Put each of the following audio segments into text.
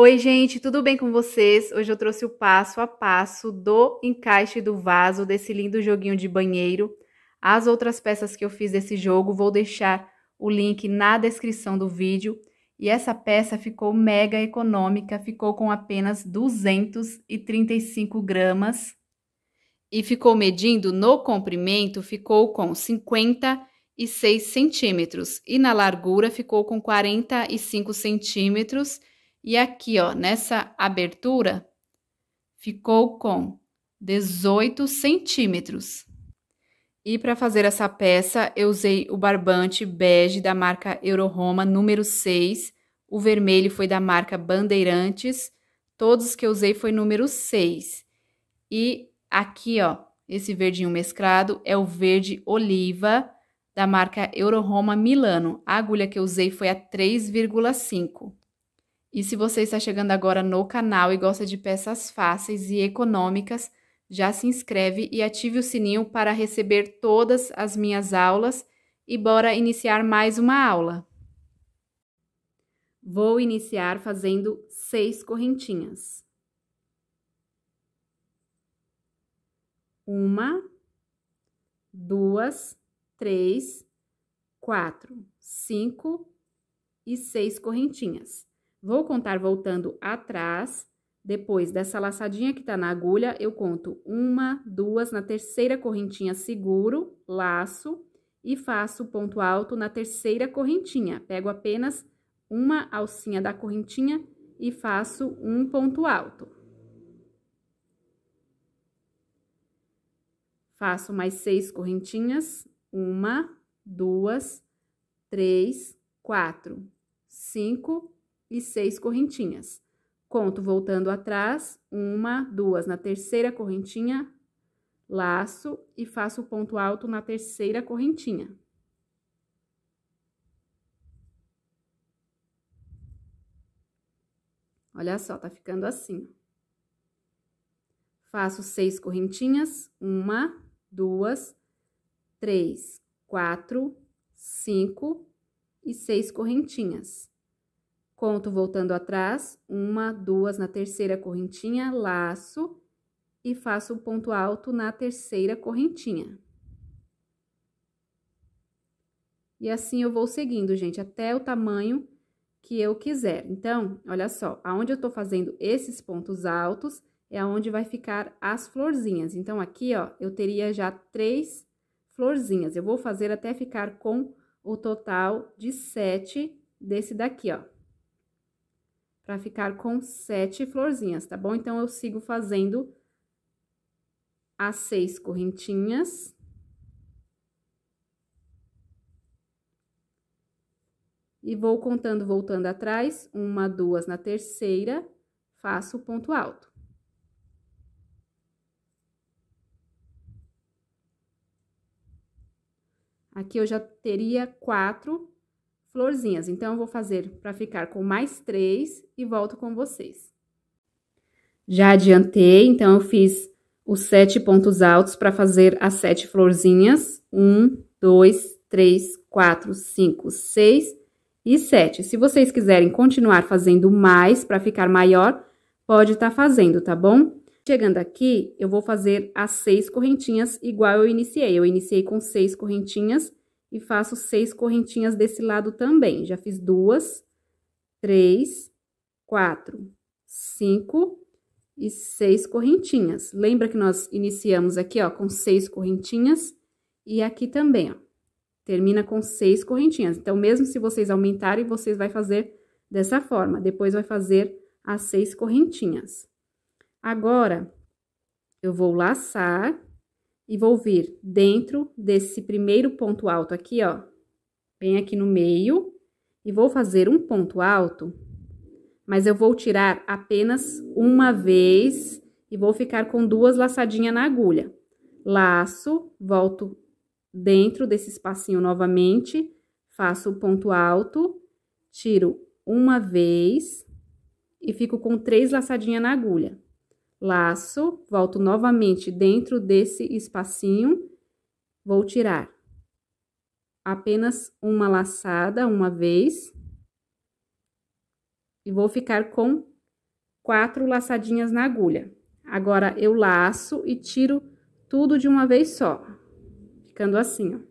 Oi, gente, tudo bem com vocês? Hoje eu trouxe o passo a passo do encaixe do vaso desse lindo joguinho de banheiro. As outras peças que eu fiz desse jogo, vou deixar o link na descrição do vídeo. E essa peça ficou mega econômica, ficou com apenas 235 gramas. E ficou medindo no comprimento, ficou com 56 centímetros. E na largura ficou com 45 centímetros e aqui, ó, nessa abertura, ficou com 18 centímetros. E para fazer essa peça, eu usei o barbante bege da marca Euroroma número 6. O vermelho foi da marca Bandeirantes. Todos que eu usei foi número 6. E aqui, ó, esse verdinho mesclado é o verde oliva da marca Euroroma Milano. A agulha que eu usei foi a 3,5. E se você está chegando agora no canal e gosta de peças fáceis e econômicas, já se inscreve e ative o sininho para receber todas as minhas aulas e bora iniciar mais uma aula. Vou iniciar fazendo seis correntinhas. Uma, duas, três, quatro, cinco e seis correntinhas. Vou contar voltando atrás. Depois dessa laçadinha que tá na agulha, eu conto uma, duas, na terceira correntinha seguro, laço e faço ponto alto na terceira correntinha. Pego apenas uma alcinha da correntinha e faço um ponto alto. Faço mais seis correntinhas, uma, duas, três, quatro, cinco, e seis correntinhas. Conto voltando atrás, uma, duas na terceira correntinha, laço e faço o ponto alto na terceira correntinha. Olha só, tá ficando assim. Faço seis correntinhas, uma, duas, três, quatro, cinco e seis correntinhas. Conto voltando atrás, uma, duas na terceira correntinha, laço e faço um ponto alto na terceira correntinha. E assim eu vou seguindo, gente, até o tamanho que eu quiser. Então, olha só, aonde eu tô fazendo esses pontos altos é aonde vai ficar as florzinhas. Então, aqui, ó, eu teria já três florzinhas. Eu vou fazer até ficar com o total de sete desse daqui, ó para ficar com sete florzinhas, tá bom? Então, eu sigo fazendo as seis correntinhas. E vou contando, voltando atrás, uma, duas na terceira, faço o ponto alto. Aqui eu já teria quatro florzinhas. Então, eu vou fazer para ficar com mais três e volto com vocês. Já adiantei, então, eu fiz os sete pontos altos para fazer as sete florzinhas. Um, dois, três, quatro, cinco, seis e sete. Se vocês quiserem continuar fazendo mais para ficar maior, pode estar tá fazendo, tá bom? Chegando aqui, eu vou fazer as seis correntinhas igual eu iniciei. Eu iniciei com seis correntinhas e faço seis correntinhas desse lado também. Já fiz duas, três, quatro, cinco e seis correntinhas. Lembra que nós iniciamos aqui, ó, com seis correntinhas e aqui também, ó. Termina com seis correntinhas. Então, mesmo se vocês aumentarem, vocês vai fazer dessa forma. Depois vai fazer as seis correntinhas. Agora, eu vou laçar e vou vir dentro desse primeiro ponto alto aqui, ó, bem aqui no meio, e vou fazer um ponto alto, mas eu vou tirar apenas uma vez e vou ficar com duas laçadinhas na agulha. Laço, volto dentro desse espacinho novamente, faço o ponto alto, tiro uma vez e fico com três laçadinhas na agulha laço, volto novamente dentro desse espacinho, vou tirar apenas uma laçada uma vez e vou ficar com quatro laçadinhas na agulha. Agora, eu laço e tiro tudo de uma vez só, ficando assim, ó.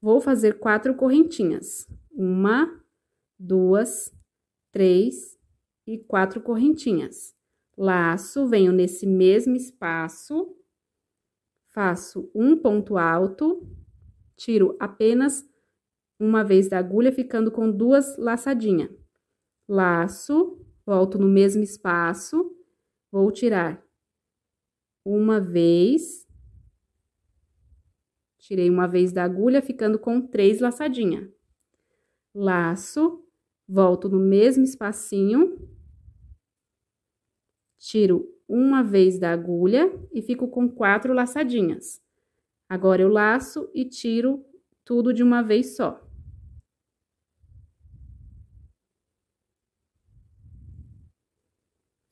Vou fazer quatro correntinhas. Uma, duas, três, e quatro correntinhas. Laço, venho nesse mesmo espaço, faço um ponto alto, tiro apenas uma vez da agulha, ficando com duas laçadinhas. Laço, volto no mesmo espaço, vou tirar uma vez, tirei uma vez da agulha, ficando com três laçadinhas. Laço, volto no mesmo espacinho, Tiro uma vez da agulha e fico com quatro laçadinhas. Agora eu laço e tiro tudo de uma vez só.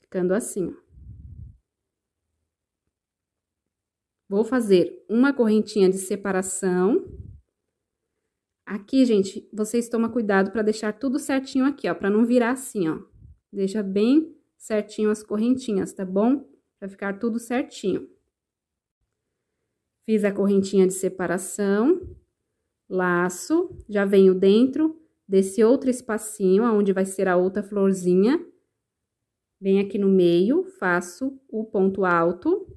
Ficando assim, ó. Vou fazer uma correntinha de separação. Aqui, gente, vocês tomam cuidado para deixar tudo certinho aqui, ó, para não virar assim, ó. Deixa bem certinho as correntinhas, tá bom? Vai ficar tudo certinho. Fiz a correntinha de separação, laço, já venho dentro desse outro espacinho, aonde vai ser a outra florzinha. Bem aqui no meio, faço o ponto alto,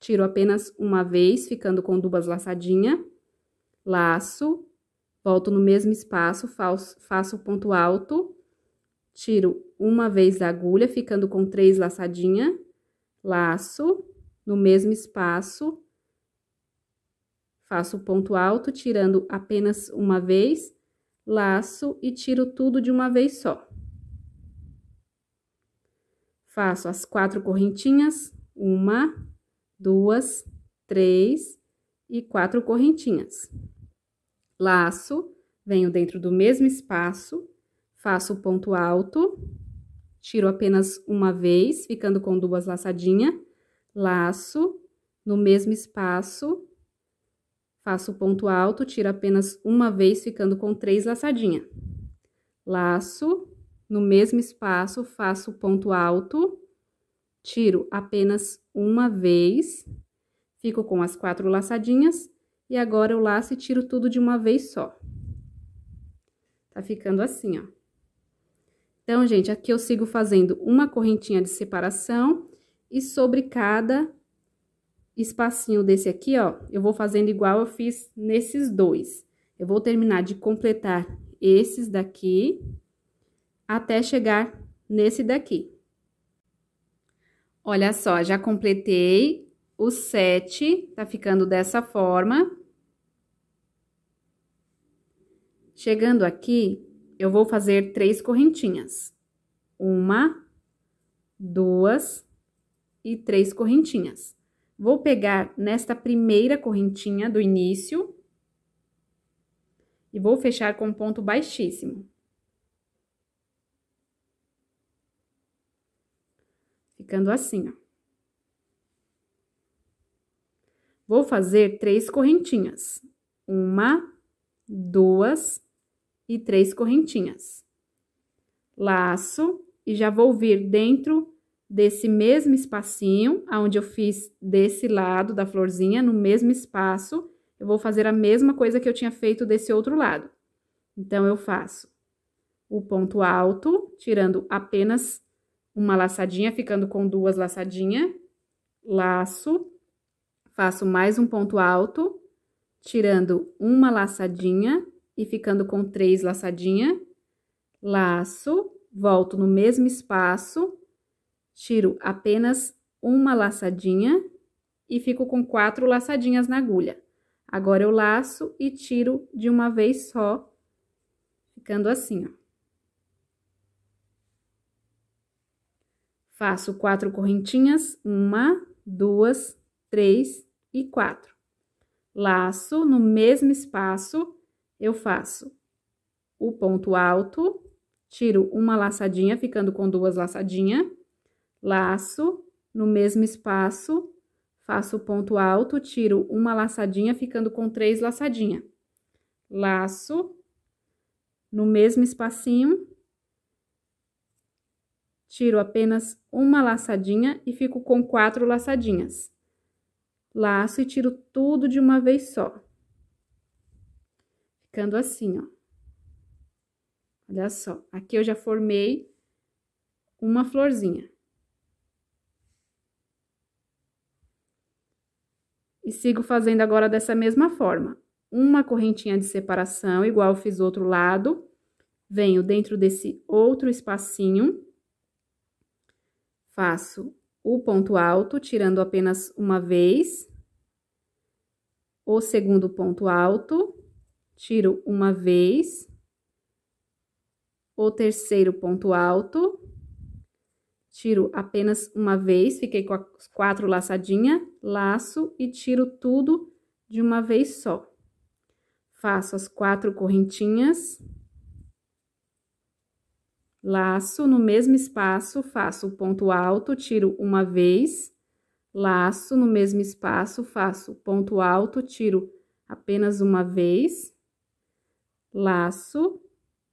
tiro apenas uma vez, ficando com duas laçadinha, laço, volto no mesmo espaço, faço, faço o ponto alto, tiro uma vez da agulha, ficando com três laçadinha, laço no mesmo espaço, faço ponto alto, tirando apenas uma vez, laço e tiro tudo de uma vez só. Faço as quatro correntinhas, uma, duas, três e quatro correntinhas. Laço, venho dentro do mesmo espaço, faço o ponto alto, tiro apenas uma vez, ficando com duas laçadinhas, laço, no mesmo espaço, faço o ponto alto, tiro apenas uma vez, ficando com três laçadinhas. Laço, no mesmo espaço, faço o ponto alto, tiro apenas uma vez, fico com as quatro laçadinhas, e agora eu laço e tiro tudo de uma vez só. Tá ficando assim, ó. Então, gente, aqui eu sigo fazendo uma correntinha de separação e sobre cada espacinho desse aqui, ó, eu vou fazendo igual eu fiz nesses dois. Eu vou terminar de completar esses daqui até chegar nesse daqui. Olha só, já completei o sete, tá ficando dessa forma. Chegando aqui, eu vou fazer três correntinhas. Uma, duas e três correntinhas. Vou pegar nesta primeira correntinha do início e vou fechar com ponto baixíssimo. Ficando assim, ó. Vou fazer três correntinhas. Uma, duas e três correntinhas. Laço e já vou vir dentro desse mesmo espacinho, aonde eu fiz desse lado da florzinha, no mesmo espaço, eu vou fazer a mesma coisa que eu tinha feito desse outro lado. Então, eu faço o ponto alto, tirando apenas uma laçadinha, ficando com duas laçadinhas, laço, faço mais um ponto alto, tirando uma laçadinha, e ficando com três laçadinha, laço, volto no mesmo espaço, tiro apenas uma laçadinha e fico com quatro laçadinhas na agulha. Agora, eu laço e tiro de uma vez só, ficando assim, ó. Faço quatro correntinhas, uma, duas, três e quatro. Laço no mesmo espaço, eu faço o ponto alto, tiro uma laçadinha, ficando com duas laçadinhas, laço no mesmo espaço, faço o ponto alto, tiro uma laçadinha, ficando com três laçadinhas. Laço no mesmo espacinho, tiro apenas uma laçadinha e fico com quatro laçadinhas. Laço e tiro tudo de uma vez só ficando assim, ó. Olha só, aqui eu já formei uma florzinha. E sigo fazendo agora dessa mesma forma. Uma correntinha de separação, igual eu fiz outro lado. Venho dentro desse outro espacinho. Faço o ponto alto, tirando apenas uma vez. O segundo ponto alto tiro uma vez, o terceiro ponto alto, tiro apenas uma vez, fiquei com as quatro laçadinha, laço e tiro tudo de uma vez só. Faço as quatro correntinhas, laço no mesmo espaço, faço o ponto alto, tiro uma vez, laço no mesmo espaço, faço ponto alto, tiro apenas uma vez laço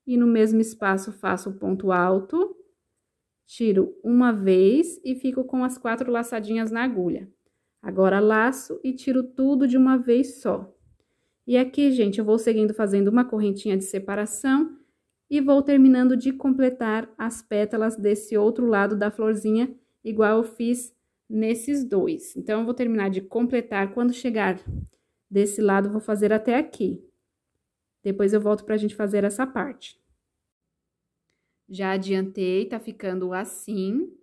e no mesmo espaço faço o ponto alto, tiro uma vez e fico com as quatro laçadinhas na agulha. Agora, laço e tiro tudo de uma vez só. E aqui, gente, eu vou seguindo fazendo uma correntinha de separação e vou terminando de completar as pétalas desse outro lado da florzinha, igual eu fiz nesses dois. Então, eu vou terminar de completar, quando chegar desse lado, vou fazer até aqui. Depois eu volto para a gente fazer essa parte. Já adiantei, tá ficando assim.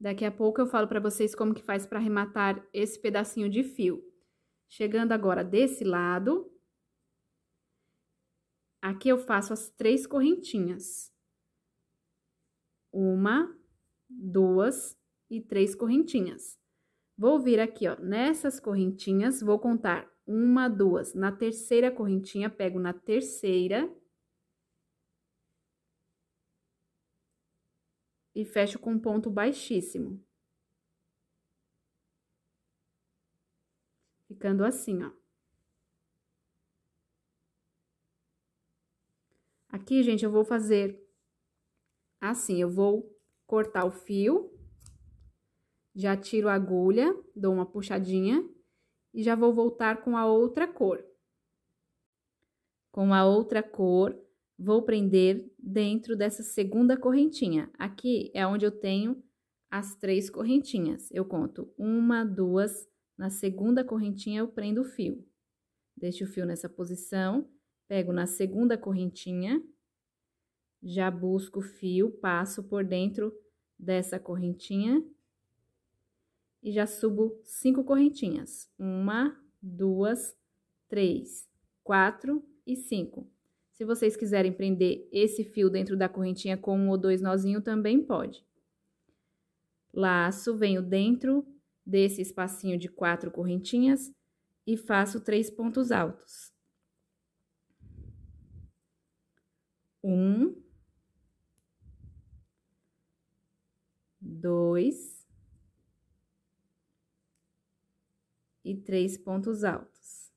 Daqui a pouco eu falo para vocês como que faz para arrematar esse pedacinho de fio. Chegando agora desse lado, aqui eu faço as três correntinhas. Uma, duas e três correntinhas. Vou vir aqui, ó, nessas correntinhas, vou contar uma, duas. Na terceira correntinha, pego na terceira. E fecho com um ponto baixíssimo. Ficando assim, ó. Aqui, gente, eu vou fazer assim, eu vou cortar o fio, já tiro a agulha, dou uma puxadinha e já vou voltar com a outra cor. Com a outra cor, vou prender dentro dessa segunda correntinha. Aqui é onde eu tenho as três correntinhas. Eu conto uma, duas, na segunda correntinha eu prendo o fio. Deixo o fio nessa posição, pego na segunda correntinha, já busco o fio, passo por dentro dessa correntinha e já subo cinco correntinhas. Uma, duas, três, quatro e cinco. Se vocês quiserem prender esse fio dentro da correntinha com um ou dois nozinhos, também pode. Laço, venho dentro desse espacinho de quatro correntinhas e faço três pontos altos. Um, dois, e três pontos altos.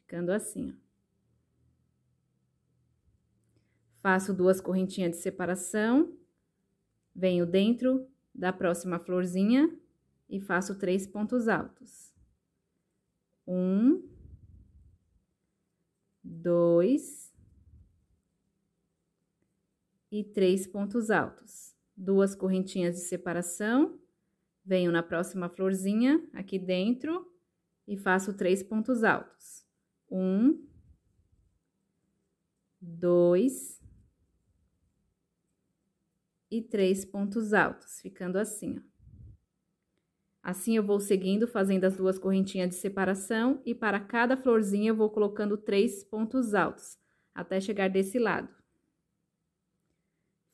Ficando assim, ó. Faço duas correntinhas de separação, venho dentro da próxima florzinha e faço três pontos altos. Um, dois e três pontos altos. Duas correntinhas de separação, venho na próxima florzinha aqui dentro e faço três pontos altos. Um, dois e três pontos altos, ficando assim, ó. Assim, eu vou seguindo, fazendo as duas correntinhas de separação e para cada florzinha eu vou colocando três pontos altos, até chegar desse lado.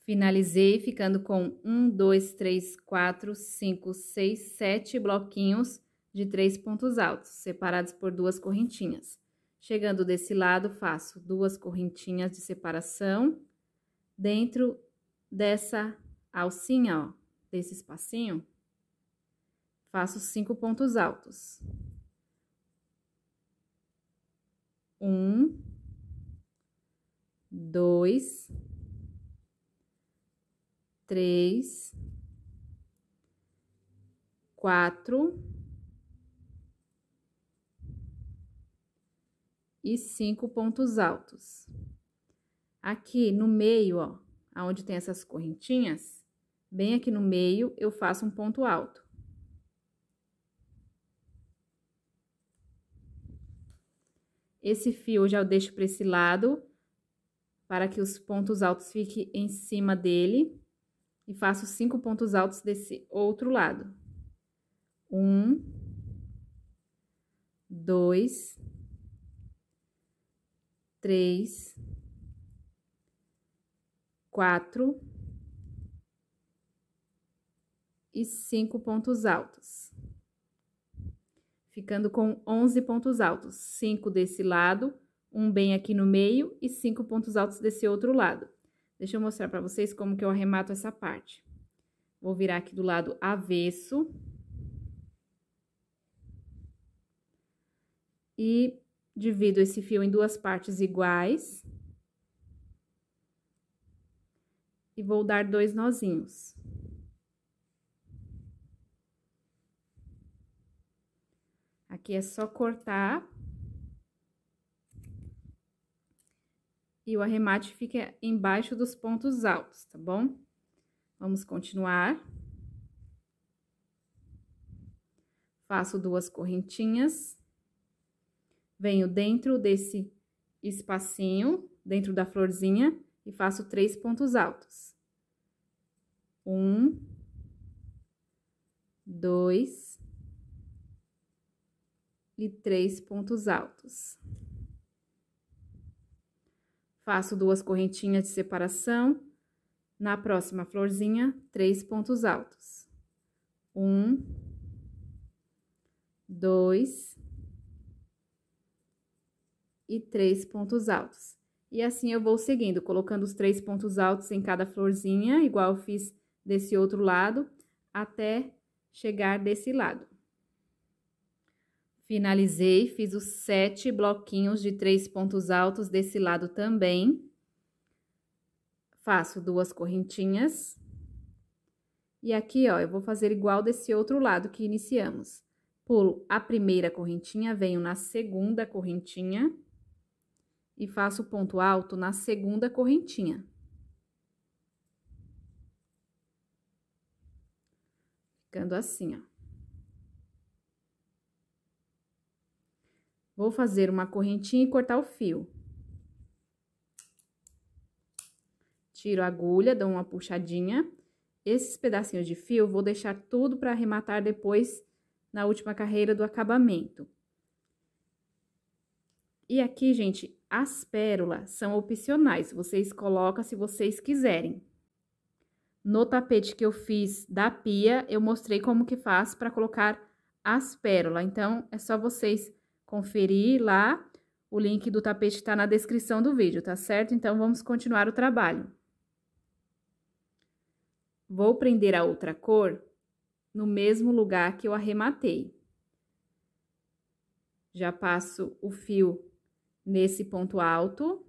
Finalizei ficando com um, dois, três, quatro, cinco, seis, sete bloquinhos de três pontos altos, separados por duas correntinhas. Chegando desse lado, faço duas correntinhas de separação dentro dessa alcinha, ó, desse espacinho, faço cinco pontos altos. Um, dois, três, quatro, e cinco pontos altos. Aqui no meio, ó, aonde tem essas correntinhas, bem aqui no meio, eu faço um ponto alto. Esse fio eu já deixo para esse lado, para que os pontos altos fiquem em cima dele. E faço cinco pontos altos desse outro lado. Um, dois, três, quatro e cinco pontos altos. Ficando com onze pontos altos, cinco desse lado, um bem aqui no meio e cinco pontos altos desse outro lado. Deixa eu mostrar para vocês como que eu arremato essa parte. Vou virar aqui do lado avesso. E Divido esse fio em duas partes iguais. E vou dar dois nozinhos. Aqui é só cortar. E o arremate fica embaixo dos pontos altos, tá bom? Vamos continuar. Faço duas correntinhas venho dentro desse espacinho, dentro da florzinha, e faço três pontos altos. Um, dois e três pontos altos. Faço duas correntinhas de separação. Na próxima florzinha, três pontos altos. Um, dois e três pontos altos. E assim eu vou seguindo, colocando os três pontos altos em cada florzinha, igual eu fiz desse outro lado, até chegar desse lado. Finalizei, fiz os sete bloquinhos de três pontos altos desse lado também. Faço duas correntinhas. E aqui, ó, eu vou fazer igual desse outro lado que iniciamos. Pulo a primeira correntinha, venho na segunda correntinha e faço ponto alto na segunda correntinha. Ficando assim, ó. Vou fazer uma correntinha e cortar o fio. Tiro a agulha, dou uma puxadinha. Esses pedacinhos de fio vou deixar tudo para arrematar depois na última carreira do acabamento. E aqui, gente, as pérolas são opcionais, vocês colocam se vocês quiserem. No tapete que eu fiz da pia, eu mostrei como que faz para colocar as pérolas. Então, é só vocês conferir lá. O link do tapete está na descrição do vídeo, tá certo? Então, vamos continuar o trabalho. Vou prender a outra cor no mesmo lugar que eu arrematei. Já passo o fio nesse ponto alto.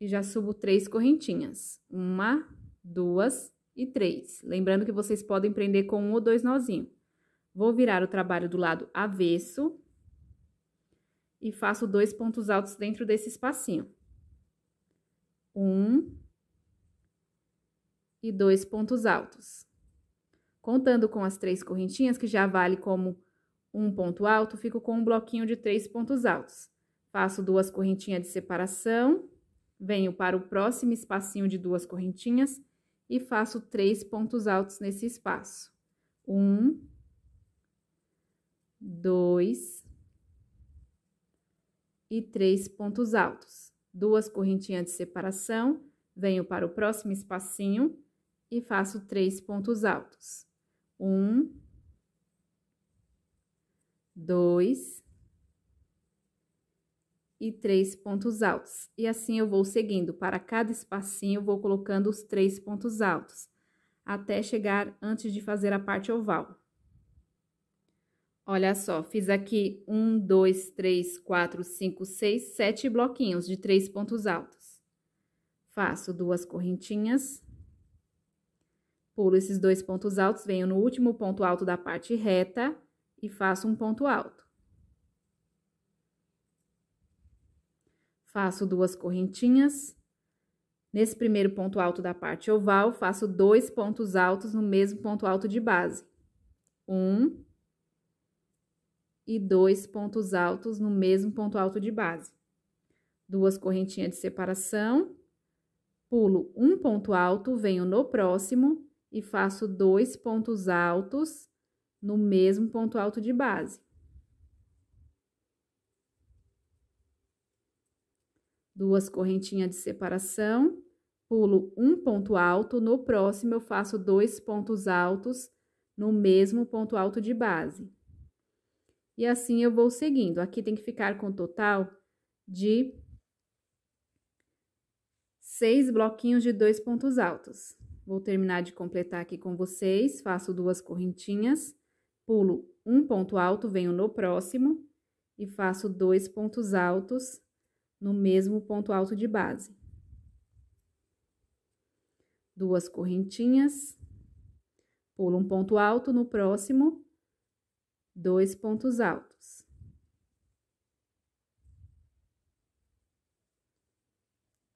E já subo três correntinhas. Uma, duas e três. Lembrando que vocês podem prender com um ou dois nozinhos. Vou virar o trabalho do lado avesso. E faço dois pontos altos dentro desse espacinho. Um. E dois pontos altos. Contando com as três correntinhas, que já vale como um ponto alto, fico com um bloquinho de três pontos altos. Faço duas correntinhas de separação, venho para o próximo espacinho de duas correntinhas e faço três pontos altos nesse espaço. Um, dois e três pontos altos. Duas correntinhas de separação, venho para o próximo espacinho e faço três pontos altos. Um, dois e três pontos altos. E assim eu vou seguindo, para cada espacinho eu vou colocando os três pontos altos, até chegar antes de fazer a parte oval. Olha só, fiz aqui um, dois, três, quatro, cinco, seis, sete bloquinhos de três pontos altos. Faço duas correntinhas, pulo esses dois pontos altos, venho no último ponto alto da parte reta, e faço um ponto alto. Faço duas correntinhas. Nesse primeiro ponto alto da parte oval, faço dois pontos altos no mesmo ponto alto de base. Um e dois pontos altos no mesmo ponto alto de base. Duas correntinhas de separação, pulo um ponto alto, venho no próximo e faço dois pontos altos no mesmo ponto alto de base. Duas correntinhas de separação, pulo um ponto alto, no próximo eu faço dois pontos altos no mesmo ponto alto de base. E assim eu vou seguindo. Aqui tem que ficar com total de seis bloquinhos de dois pontos altos. Vou terminar de completar aqui com vocês, faço duas correntinhas, Pulo um ponto alto, venho no próximo e faço dois pontos altos no mesmo ponto alto de base. Duas correntinhas, pulo um ponto alto no próximo, dois pontos altos.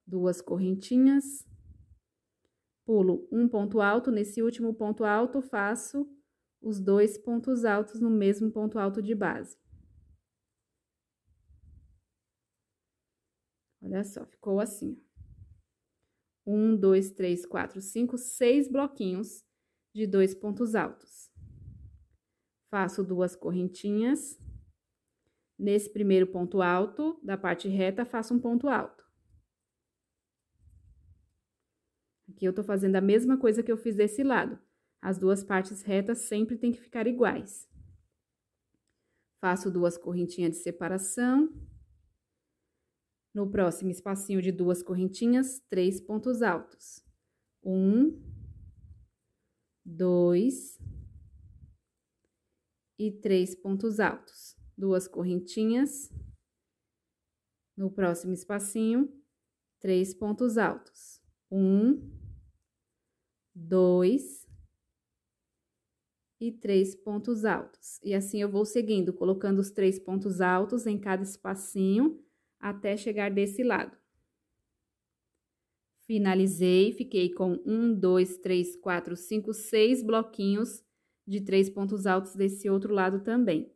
Duas correntinhas, pulo um ponto alto, nesse último ponto alto faço os dois pontos altos no mesmo ponto alto de base. Olha só, ficou assim. Um, dois, três, quatro, cinco, seis bloquinhos de dois pontos altos. Faço duas correntinhas. Nesse primeiro ponto alto, da parte reta, faço um ponto alto. Aqui eu tô fazendo a mesma coisa que eu fiz desse lado. As duas partes retas sempre têm que ficar iguais. Faço duas correntinhas de separação. No próximo espacinho de duas correntinhas, três pontos altos. Um, dois e três pontos altos. Duas correntinhas. No próximo espacinho, três pontos altos. Um, dois e três pontos altos. E assim eu vou seguindo, colocando os três pontos altos em cada espacinho até chegar desse lado. Finalizei, fiquei com um, dois, três, quatro, cinco, seis bloquinhos de três pontos altos desse outro lado também.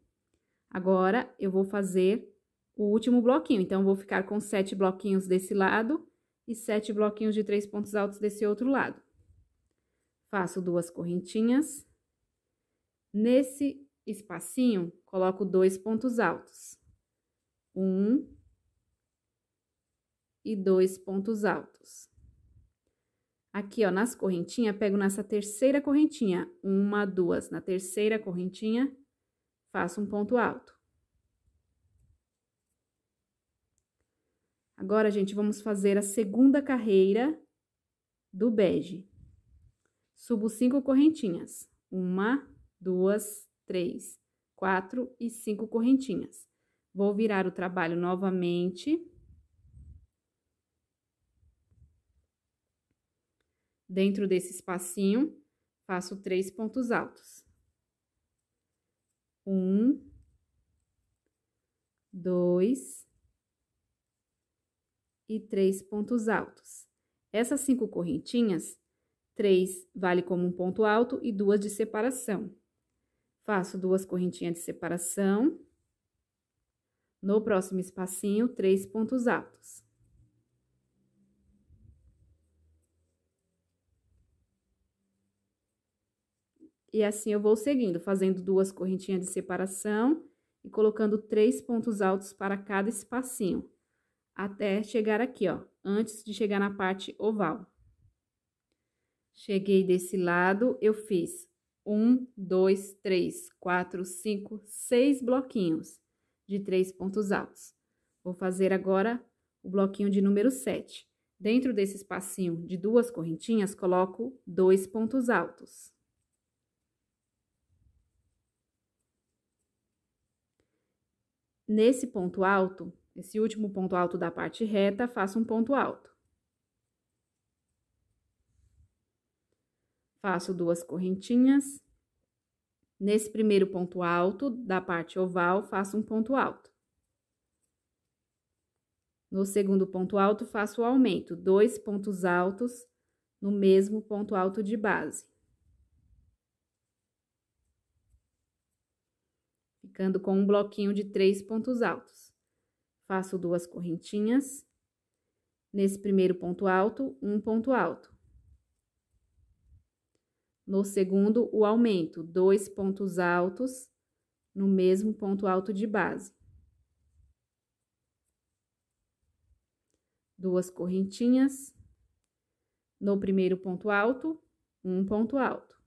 Agora, eu vou fazer o último bloquinho, então, vou ficar com sete bloquinhos desse lado e sete bloquinhos de três pontos altos desse outro lado. Faço duas correntinhas Nesse espacinho, coloco dois pontos altos. Um e dois pontos altos. Aqui, ó, nas correntinhas, pego nessa terceira correntinha, uma, duas. Na terceira correntinha, faço um ponto alto. Agora, gente, vamos fazer a segunda carreira do bege. Subo cinco correntinhas. Uma, duas, três, quatro e cinco correntinhas. Vou virar o trabalho novamente. Dentro desse espacinho, faço três pontos altos. Um, dois e três pontos altos. Essas cinco correntinhas, três vale como um ponto alto e duas de separação. Faço duas correntinhas de separação. No próximo espacinho, três pontos altos. E assim eu vou seguindo, fazendo duas correntinhas de separação e colocando três pontos altos para cada espacinho, até chegar aqui, ó, antes de chegar na parte oval. Cheguei desse lado, eu fiz um, dois, três, quatro, cinco, seis bloquinhos de três pontos altos. Vou fazer agora o bloquinho de número 7. Dentro desse espacinho de duas correntinhas, coloco dois pontos altos. Nesse ponto alto, esse último ponto alto da parte reta, faço um ponto alto. faço duas correntinhas. Nesse primeiro ponto alto da parte oval, faço um ponto alto. No segundo ponto alto, faço o aumento, dois pontos altos no mesmo ponto alto de base. Ficando com um bloquinho de três pontos altos. Faço duas correntinhas. Nesse primeiro ponto alto, um ponto alto. No segundo, o aumento, dois pontos altos no mesmo ponto alto de base. Duas correntinhas. No primeiro ponto alto, um ponto alto.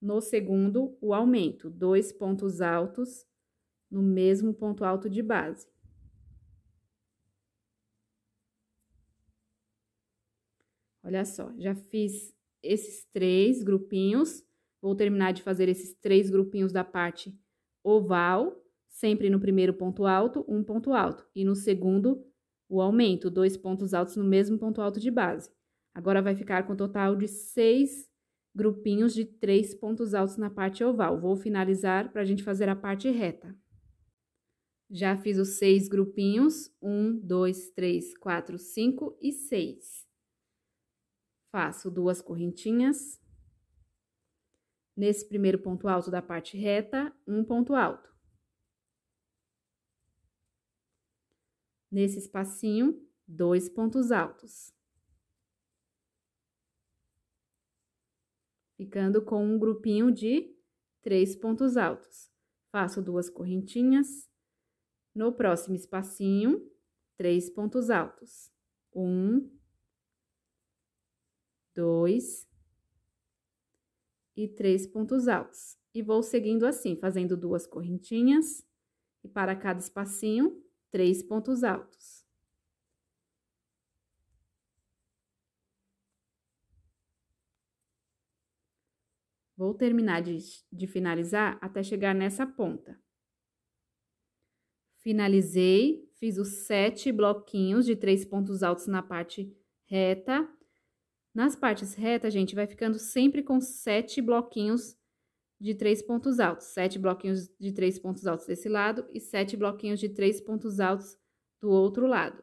No segundo, o aumento, dois pontos altos no mesmo ponto alto de base. Olha só, já fiz esses três grupinhos. Vou terminar de fazer esses três grupinhos da parte oval, sempre no primeiro ponto alto, um ponto alto. E no segundo, o aumento, dois pontos altos no mesmo ponto alto de base. Agora, vai ficar com um total de seis grupinhos de três pontos altos na parte oval. Vou finalizar para a gente fazer a parte reta. Já fiz os seis grupinhos, um, dois, três, quatro, cinco e seis. Faço duas correntinhas. Nesse primeiro ponto alto da parte reta, um ponto alto. Nesse espacinho, dois pontos altos. Ficando com um grupinho de três pontos altos. Faço duas correntinhas. No próximo espacinho, três pontos altos. Um, dois e três pontos altos. E vou seguindo assim, fazendo duas correntinhas e para cada espacinho, três pontos altos. Vou terminar de, de finalizar até chegar nessa ponta. Finalizei, fiz os sete bloquinhos de três pontos altos na parte reta nas partes retas, a gente, vai ficando sempre com sete bloquinhos de três pontos altos. Sete bloquinhos de três pontos altos desse lado e sete bloquinhos de três pontos altos do outro lado.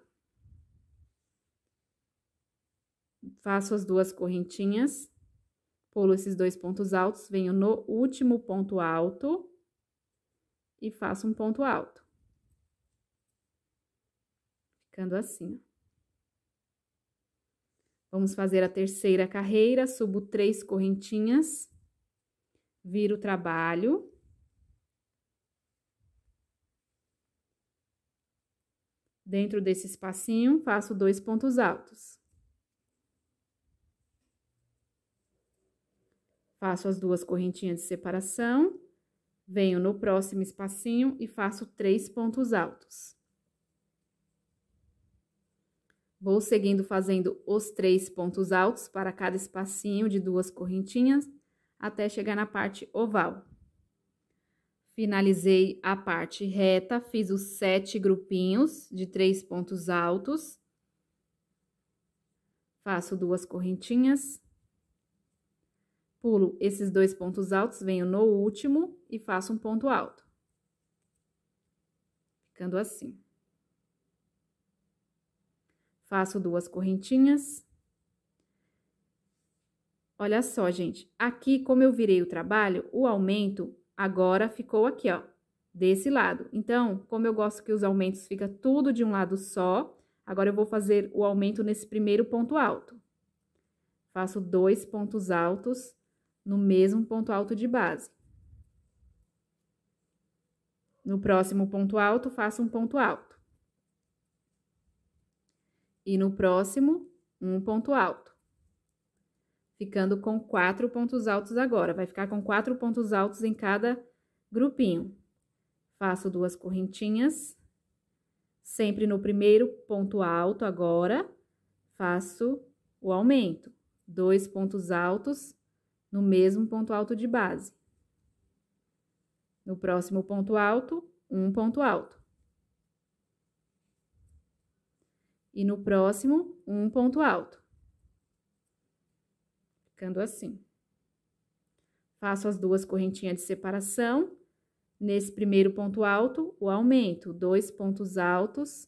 Faço as duas correntinhas, pulo esses dois pontos altos, venho no último ponto alto e faço um ponto alto. Ficando assim, ó. Vamos fazer a terceira carreira, subo três correntinhas, viro o trabalho. Dentro desse espacinho, faço dois pontos altos. Faço as duas correntinhas de separação, venho no próximo espacinho e faço três pontos altos. Vou seguindo fazendo os três pontos altos para cada espacinho de duas correntinhas, até chegar na parte oval. Finalizei a parte reta, fiz os sete grupinhos de três pontos altos. Faço duas correntinhas. Pulo esses dois pontos altos, venho no último e faço um ponto alto. Ficando assim. Faço duas correntinhas. Olha só, gente. Aqui, como eu virei o trabalho, o aumento agora ficou aqui, ó, desse lado. Então, como eu gosto que os aumentos fica tudo de um lado só, agora eu vou fazer o aumento nesse primeiro ponto alto. Faço dois pontos altos no mesmo ponto alto de base. No próximo ponto alto, faço um ponto alto e no próximo, um ponto alto. Ficando com quatro pontos altos agora. Vai ficar com quatro pontos altos em cada grupinho. Faço duas correntinhas. Sempre no primeiro ponto alto agora, faço o aumento. Dois pontos altos no mesmo ponto alto de base. No próximo ponto alto, um ponto alto. e no próximo um ponto alto. Ficando assim. Faço as duas correntinhas de separação. Nesse primeiro ponto alto, o aumento, dois pontos altos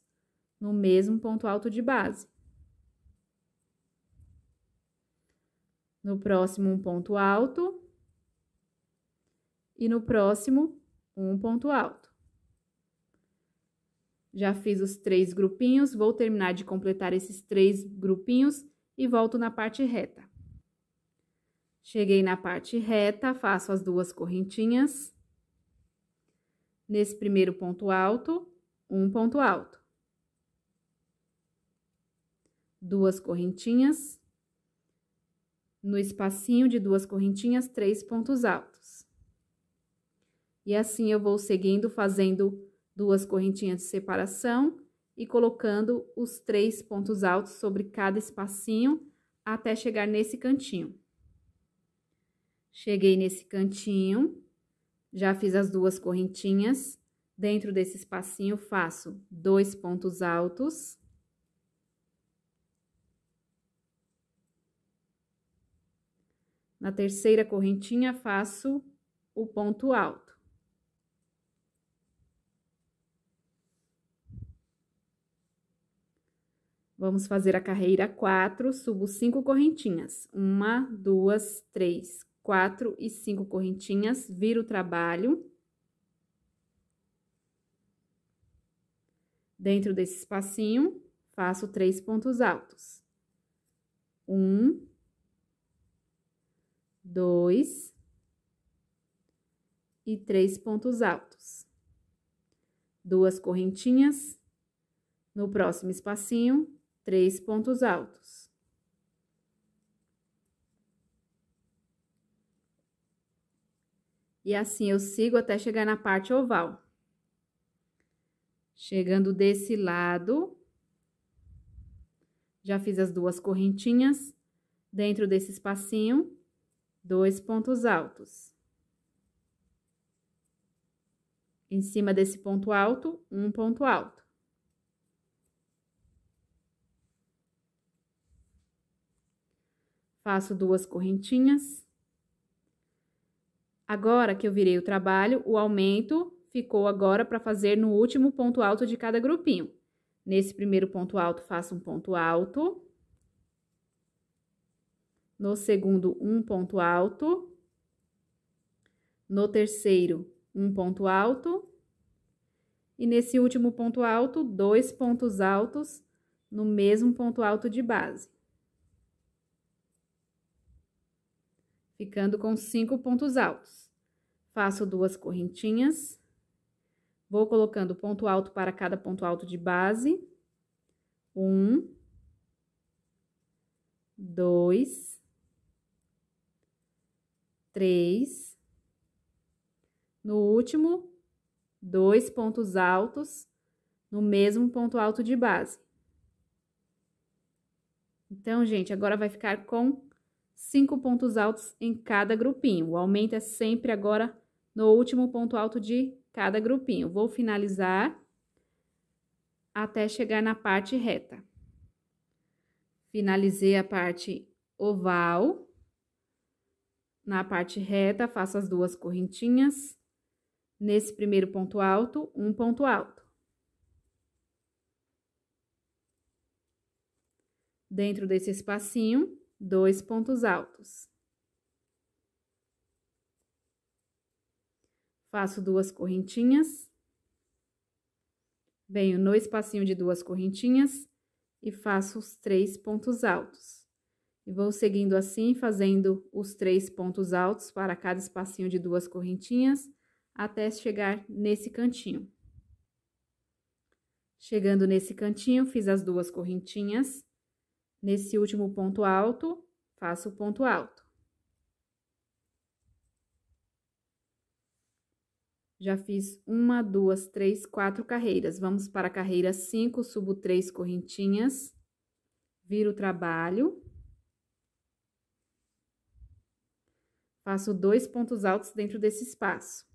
no mesmo ponto alto de base. No próximo, um ponto alto. E no próximo, um ponto alto. Já fiz os três grupinhos, vou terminar de completar esses três grupinhos e volto na parte reta. Cheguei na parte reta, faço as duas correntinhas. Nesse primeiro ponto alto, um ponto alto. Duas correntinhas. No espacinho de duas correntinhas, três pontos altos. E assim eu vou seguindo fazendo duas correntinhas de separação e colocando os três pontos altos sobre cada espacinho até chegar nesse cantinho. Cheguei nesse cantinho, já fiz as duas correntinhas. Dentro desse espacinho, faço dois pontos altos. Na terceira correntinha, faço o ponto alto. Vamos fazer a carreira 4, subo 5 correntinhas. Uma, duas, três, quatro e cinco correntinhas, viro o trabalho. Dentro desse espacinho, faço três pontos altos. Um, dois e três pontos altos. Duas correntinhas. No próximo espacinho, três pontos altos. E assim eu sigo até chegar na parte oval. Chegando desse lado, já fiz as duas correntinhas. Dentro desse espacinho, dois pontos altos. Em cima desse ponto alto, um ponto alto. Faço duas correntinhas. Agora que eu virei o trabalho, o aumento ficou agora para fazer no último ponto alto de cada grupinho. Nesse primeiro ponto alto, faço um ponto alto. No segundo, um ponto alto. No terceiro, um ponto alto. E nesse último ponto alto, dois pontos altos no mesmo ponto alto de base. ficando com cinco pontos altos. Faço duas correntinhas, vou colocando ponto alto para cada ponto alto de base. Um, dois, três. No último, dois pontos altos no mesmo ponto alto de base. Então, gente, agora vai ficar com cinco pontos altos em cada grupinho. O aumento é sempre agora no último ponto alto de cada grupinho. Vou finalizar até chegar na parte reta. Finalizei a parte oval. Na parte reta, faço as duas correntinhas. Nesse primeiro ponto alto, um ponto alto. Dentro desse espacinho, dois pontos altos. Faço duas correntinhas. Venho no espacinho de duas correntinhas e faço os três pontos altos. E vou seguindo assim, fazendo os três pontos altos para cada espacinho de duas correntinhas, até chegar nesse cantinho. Chegando nesse cantinho, fiz as duas correntinhas Nesse último ponto alto, faço o ponto alto. Já fiz uma, duas, três, quatro carreiras. Vamos para a carreira cinco subo três correntinhas, viro o trabalho. Faço dois pontos altos dentro desse espaço.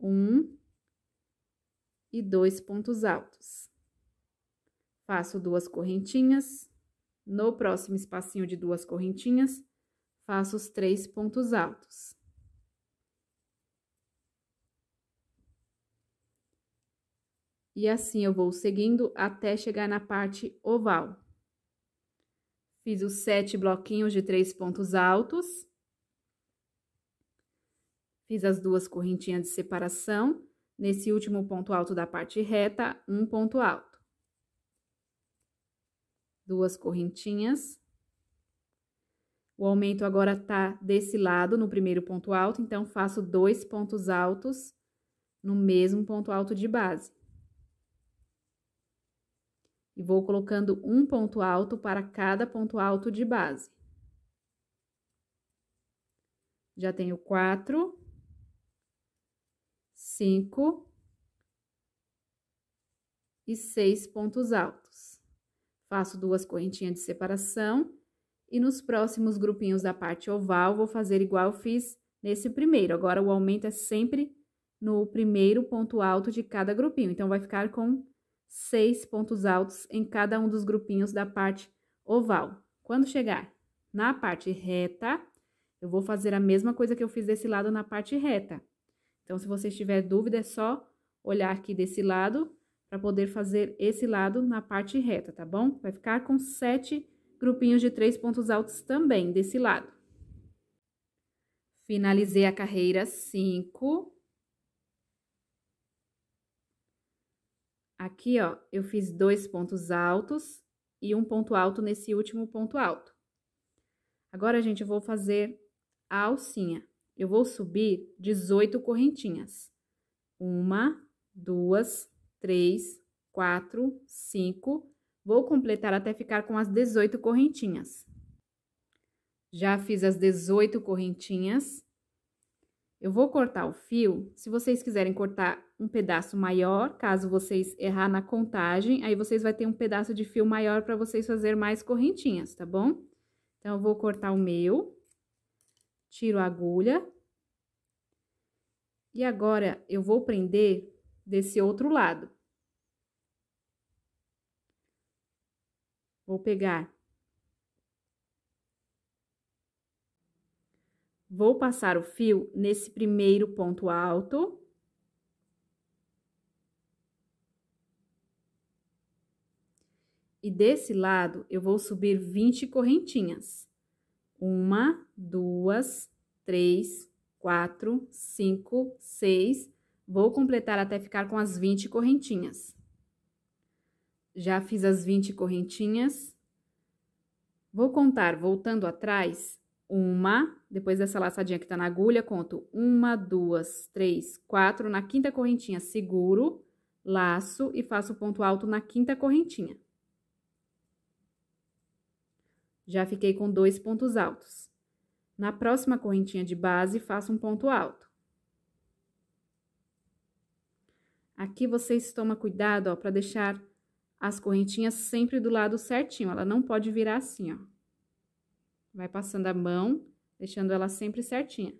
Um e dois pontos altos. Faço duas correntinhas, no próximo espacinho de duas correntinhas, faço os três pontos altos. E assim eu vou seguindo até chegar na parte oval. Fiz os sete bloquinhos de três pontos altos. Fiz as duas correntinhas de separação. Nesse último ponto alto da parte reta, um ponto alto duas correntinhas. O aumento agora tá desse lado, no primeiro ponto alto, então faço dois pontos altos no mesmo ponto alto de base. E vou colocando um ponto alto para cada ponto alto de base. Já tenho quatro, cinco e seis pontos altos. Faço duas correntinhas de separação e nos próximos grupinhos da parte oval vou fazer igual eu fiz nesse primeiro. Agora, o aumento é sempre no primeiro ponto alto de cada grupinho. Então, vai ficar com seis pontos altos em cada um dos grupinhos da parte oval. Quando chegar na parte reta, eu vou fazer a mesma coisa que eu fiz desse lado na parte reta. Então, se você tiver dúvida, é só olhar aqui desse lado para poder fazer esse lado na parte reta, tá bom? Vai ficar com sete grupinhos de três pontos altos também desse lado. Finalizei a carreira cinco. Aqui, ó, eu fiz dois pontos altos e um ponto alto nesse último ponto alto. Agora, gente, eu vou fazer a alcinha. Eu vou subir 18 correntinhas. Uma, duas, 3, 4, 5. Vou completar até ficar com as 18 correntinhas. Já fiz as 18 correntinhas. Eu vou cortar o fio, se vocês quiserem cortar um pedaço maior, caso vocês errar na contagem, aí vocês vai ter um pedaço de fio maior para vocês fazer mais correntinhas, tá bom? Então, eu vou cortar o meu, tiro a agulha. E agora, eu vou prender desse outro lado. Vou pegar. Vou passar o fio nesse primeiro ponto alto. E desse lado, eu vou subir 20 correntinhas. Uma, duas, três, quatro, cinco, seis, Vou completar até ficar com as 20 correntinhas. Já fiz as 20 correntinhas. Vou contar voltando atrás. Uma, depois dessa laçadinha que tá na agulha, conto uma, duas, três, quatro. Na quinta correntinha, seguro, laço e faço ponto alto na quinta correntinha. Já fiquei com dois pontos altos. Na próxima correntinha de base, faço um ponto alto. Aqui vocês tomam cuidado, ó, para deixar as correntinhas sempre do lado certinho. Ela não pode virar assim, ó. Vai passando a mão, deixando ela sempre certinha.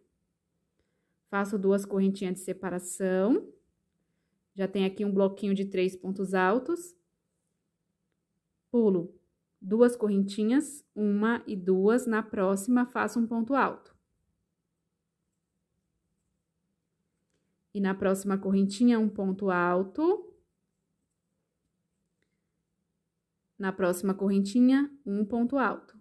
Faço duas correntinhas de separação. Já tem aqui um bloquinho de três pontos altos. Pulo duas correntinhas, uma e duas. Na próxima, faço um ponto alto. E na próxima correntinha, um ponto alto. Na próxima correntinha, um ponto alto.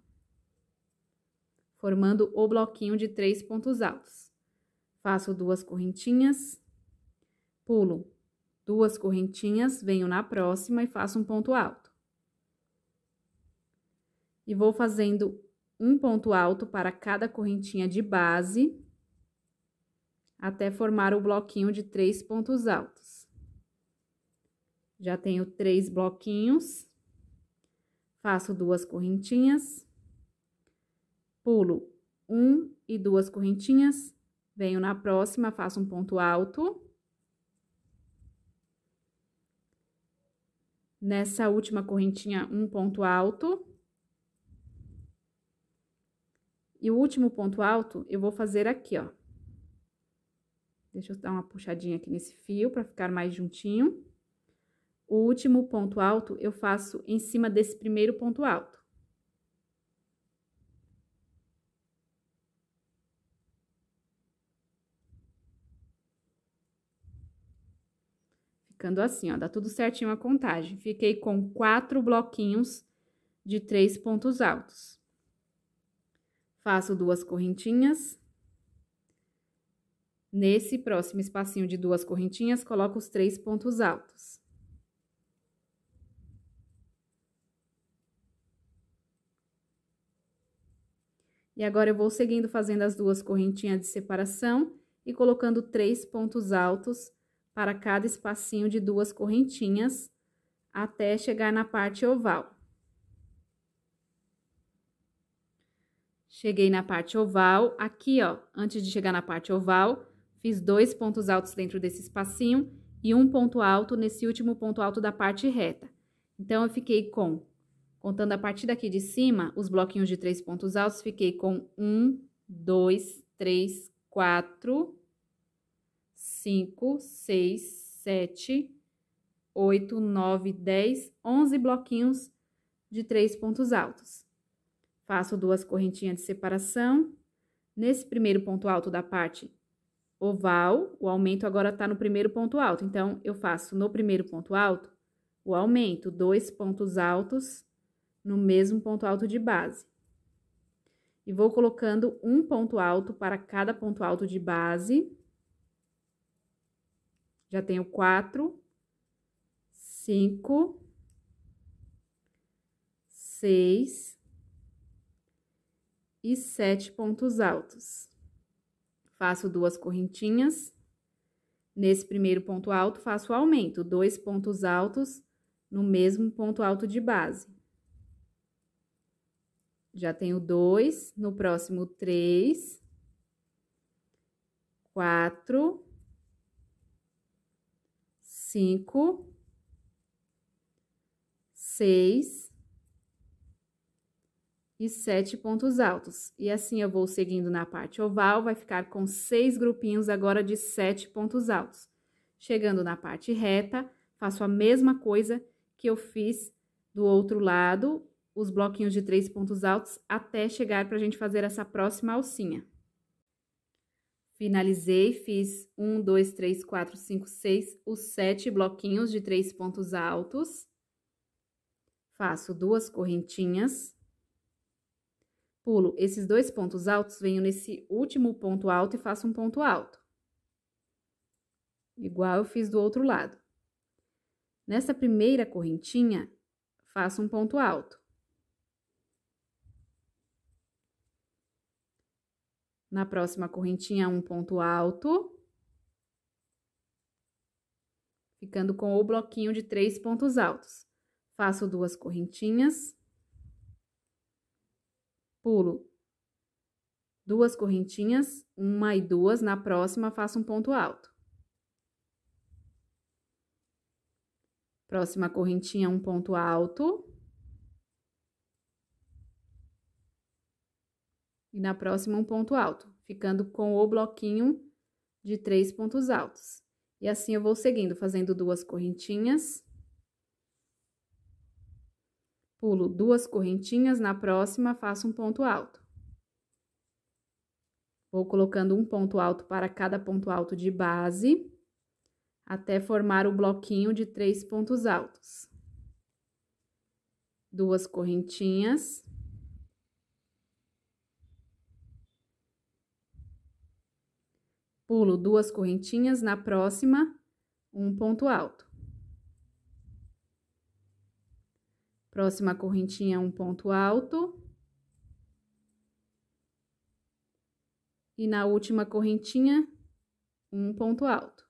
Formando o bloquinho de três pontos altos. Faço duas correntinhas, pulo duas correntinhas, venho na próxima e faço um ponto alto. E vou fazendo um ponto alto para cada correntinha de base até formar o bloquinho de três pontos altos. Já tenho três bloquinhos, faço duas correntinhas, pulo um e duas correntinhas, venho na próxima, faço um ponto alto. Nessa última correntinha, um ponto alto. E o último ponto alto, eu vou fazer aqui, ó. Deixa eu dar uma puxadinha aqui nesse fio para ficar mais juntinho. O último ponto alto eu faço em cima desse primeiro ponto alto. Ficando assim, ó, dá tudo certinho a contagem. Fiquei com quatro bloquinhos de três pontos altos. Faço duas correntinhas Nesse próximo espacinho de duas correntinhas, coloco os três pontos altos. E agora eu vou seguindo fazendo as duas correntinhas de separação e colocando três pontos altos para cada espacinho de duas correntinhas até chegar na parte oval. Cheguei na parte oval, aqui ó, antes de chegar na parte oval, Fiz dois pontos altos dentro desse espacinho e um ponto alto nesse último ponto alto da parte reta. Então, eu fiquei com, contando a partir daqui de cima, os bloquinhos de três pontos altos, fiquei com um, dois, três, quatro, cinco, seis, sete, oito, nove, dez, onze bloquinhos de três pontos altos. Faço duas correntinhas de separação. Nesse primeiro ponto alto da parte oval, o aumento agora está no primeiro ponto alto. Então, eu faço no primeiro ponto alto o aumento, dois pontos altos no mesmo ponto alto de base. E vou colocando um ponto alto para cada ponto alto de base. Já tenho quatro, cinco, seis e sete pontos altos faço duas correntinhas. Nesse primeiro ponto alto, faço o aumento, dois pontos altos no mesmo ponto alto de base. Já tenho dois, no próximo três, quatro, cinco, seis, e sete pontos altos. E assim eu vou seguindo na parte oval, vai ficar com seis grupinhos agora de sete pontos altos. Chegando na parte reta, faço a mesma coisa que eu fiz do outro lado, os bloquinhos de três pontos altos, até chegar para a gente fazer essa próxima alcinha. Finalizei, fiz um, dois, três, quatro, cinco, seis, os sete bloquinhos de três pontos altos. Faço duas correntinhas pulo esses dois pontos altos, venho nesse último ponto alto e faço um ponto alto. Igual eu fiz do outro lado. Nessa primeira correntinha, faço um ponto alto. Na próxima correntinha, um ponto alto. Ficando com o bloquinho de três pontos altos. Faço duas correntinhas. Pulo duas correntinhas, uma e duas, na próxima faço um ponto alto. Próxima correntinha, um ponto alto. E na próxima, um ponto alto, ficando com o bloquinho de três pontos altos. E assim eu vou seguindo, fazendo duas correntinhas. Pulo duas correntinhas, na próxima faço um ponto alto. Vou colocando um ponto alto para cada ponto alto de base, até formar o bloquinho de três pontos altos. Duas correntinhas. Pulo duas correntinhas, na próxima, um ponto alto. Próxima correntinha, um ponto alto. E na última correntinha, um ponto alto.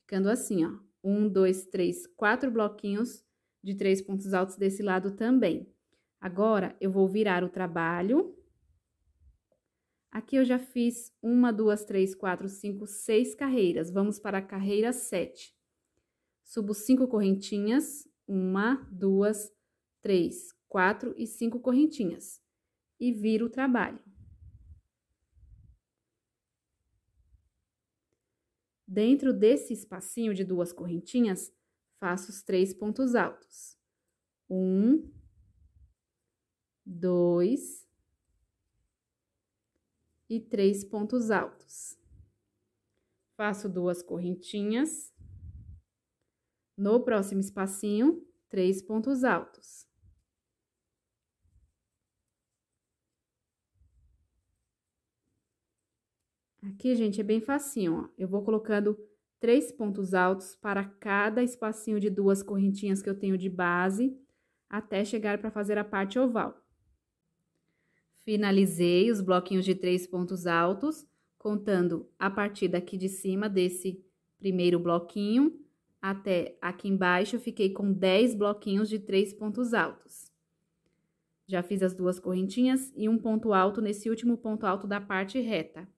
Ficando assim, ó. Um, dois, três, quatro bloquinhos de três pontos altos desse lado também. Agora, eu vou virar o trabalho. Aqui eu já fiz uma, duas, três, quatro, cinco, seis carreiras. Vamos para a carreira sete. Subo cinco correntinhas, uma, duas, três, quatro e cinco correntinhas. E viro o trabalho. Dentro desse espacinho de duas correntinhas, faço os três pontos altos. Um, dois e três pontos altos. Faço duas correntinhas no próximo espacinho, três pontos altos. Aqui, gente, é bem facinho, ó. Eu vou colocando três pontos altos para cada espacinho de duas correntinhas que eu tenho de base, até chegar para fazer a parte oval. Finalizei os bloquinhos de três pontos altos, contando a partir daqui de cima desse primeiro bloquinho até aqui embaixo, fiquei com 10 bloquinhos de 3 pontos altos. Já fiz as duas correntinhas e um ponto alto nesse último ponto alto da parte reta.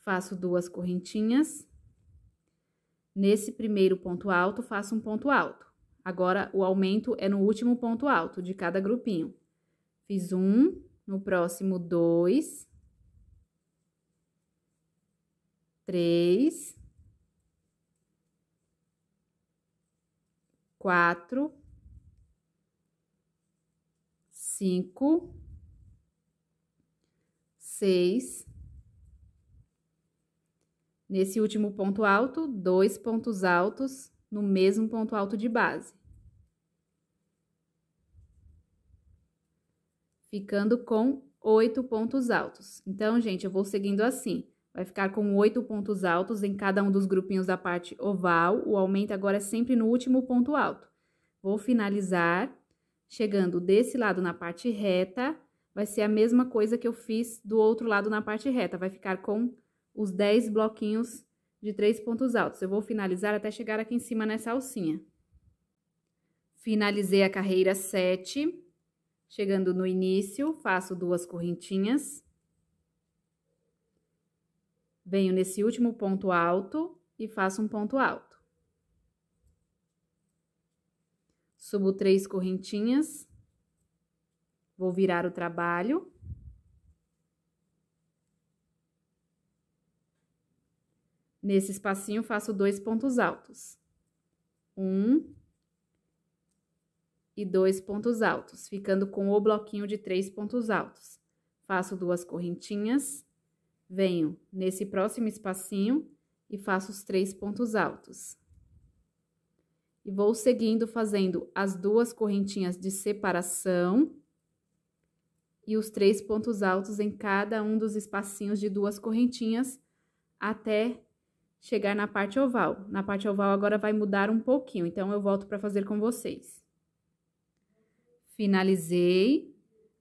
Faço duas correntinhas. Nesse primeiro ponto alto, faço um ponto alto. Agora, o aumento é no último ponto alto de cada grupinho. Fiz um, no próximo, dois, três, quatro, cinco, seis. Nesse último ponto alto, dois pontos altos no mesmo ponto alto de base. Ficando com oito pontos altos. Então, gente, eu vou seguindo assim. Vai ficar com oito pontos altos em cada um dos grupinhos da parte oval. O aumento agora é sempre no último ponto alto. Vou finalizar chegando desse lado na parte reta. Vai ser a mesma coisa que eu fiz do outro lado na parte reta. Vai ficar com os dez bloquinhos de três pontos altos. Eu vou finalizar até chegar aqui em cima nessa alcinha. Finalizei a carreira sete. chegando no início, faço duas correntinhas, Venho nesse último ponto alto e faço um ponto alto. Subo três correntinhas. Vou virar o trabalho. Nesse espacinho, faço dois pontos altos. Um e dois pontos altos, ficando com o bloquinho de três pontos altos. Faço duas correntinhas. Venho nesse próximo espacinho e faço os três pontos altos. E vou seguindo fazendo as duas correntinhas de separação e os três pontos altos em cada um dos espacinhos de duas correntinhas até chegar na parte oval. Na parte oval agora vai mudar um pouquinho, então eu volto para fazer com vocês. Finalizei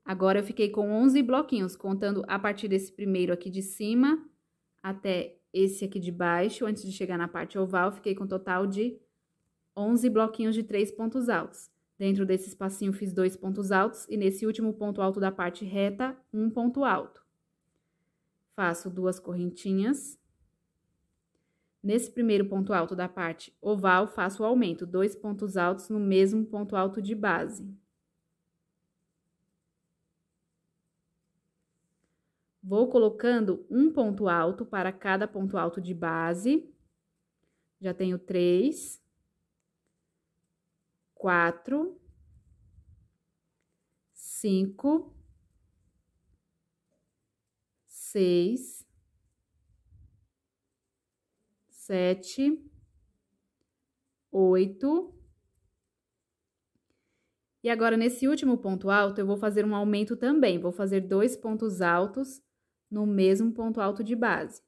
Agora, eu fiquei com 11 bloquinhos, contando a partir desse primeiro aqui de cima até esse aqui de baixo. Antes de chegar na parte oval, fiquei com um total de 11 bloquinhos de três pontos altos. Dentro desse espacinho, fiz dois pontos altos e nesse último ponto alto da parte reta, um ponto alto. Faço duas correntinhas. Nesse primeiro ponto alto da parte oval, faço o aumento, dois pontos altos no mesmo ponto alto de base. Vou colocando um ponto alto para cada ponto alto de base. Já tenho três, quatro, cinco, seis, sete, oito. E agora, nesse último ponto alto, eu vou fazer um aumento também. Vou fazer dois pontos altos no mesmo ponto alto de base.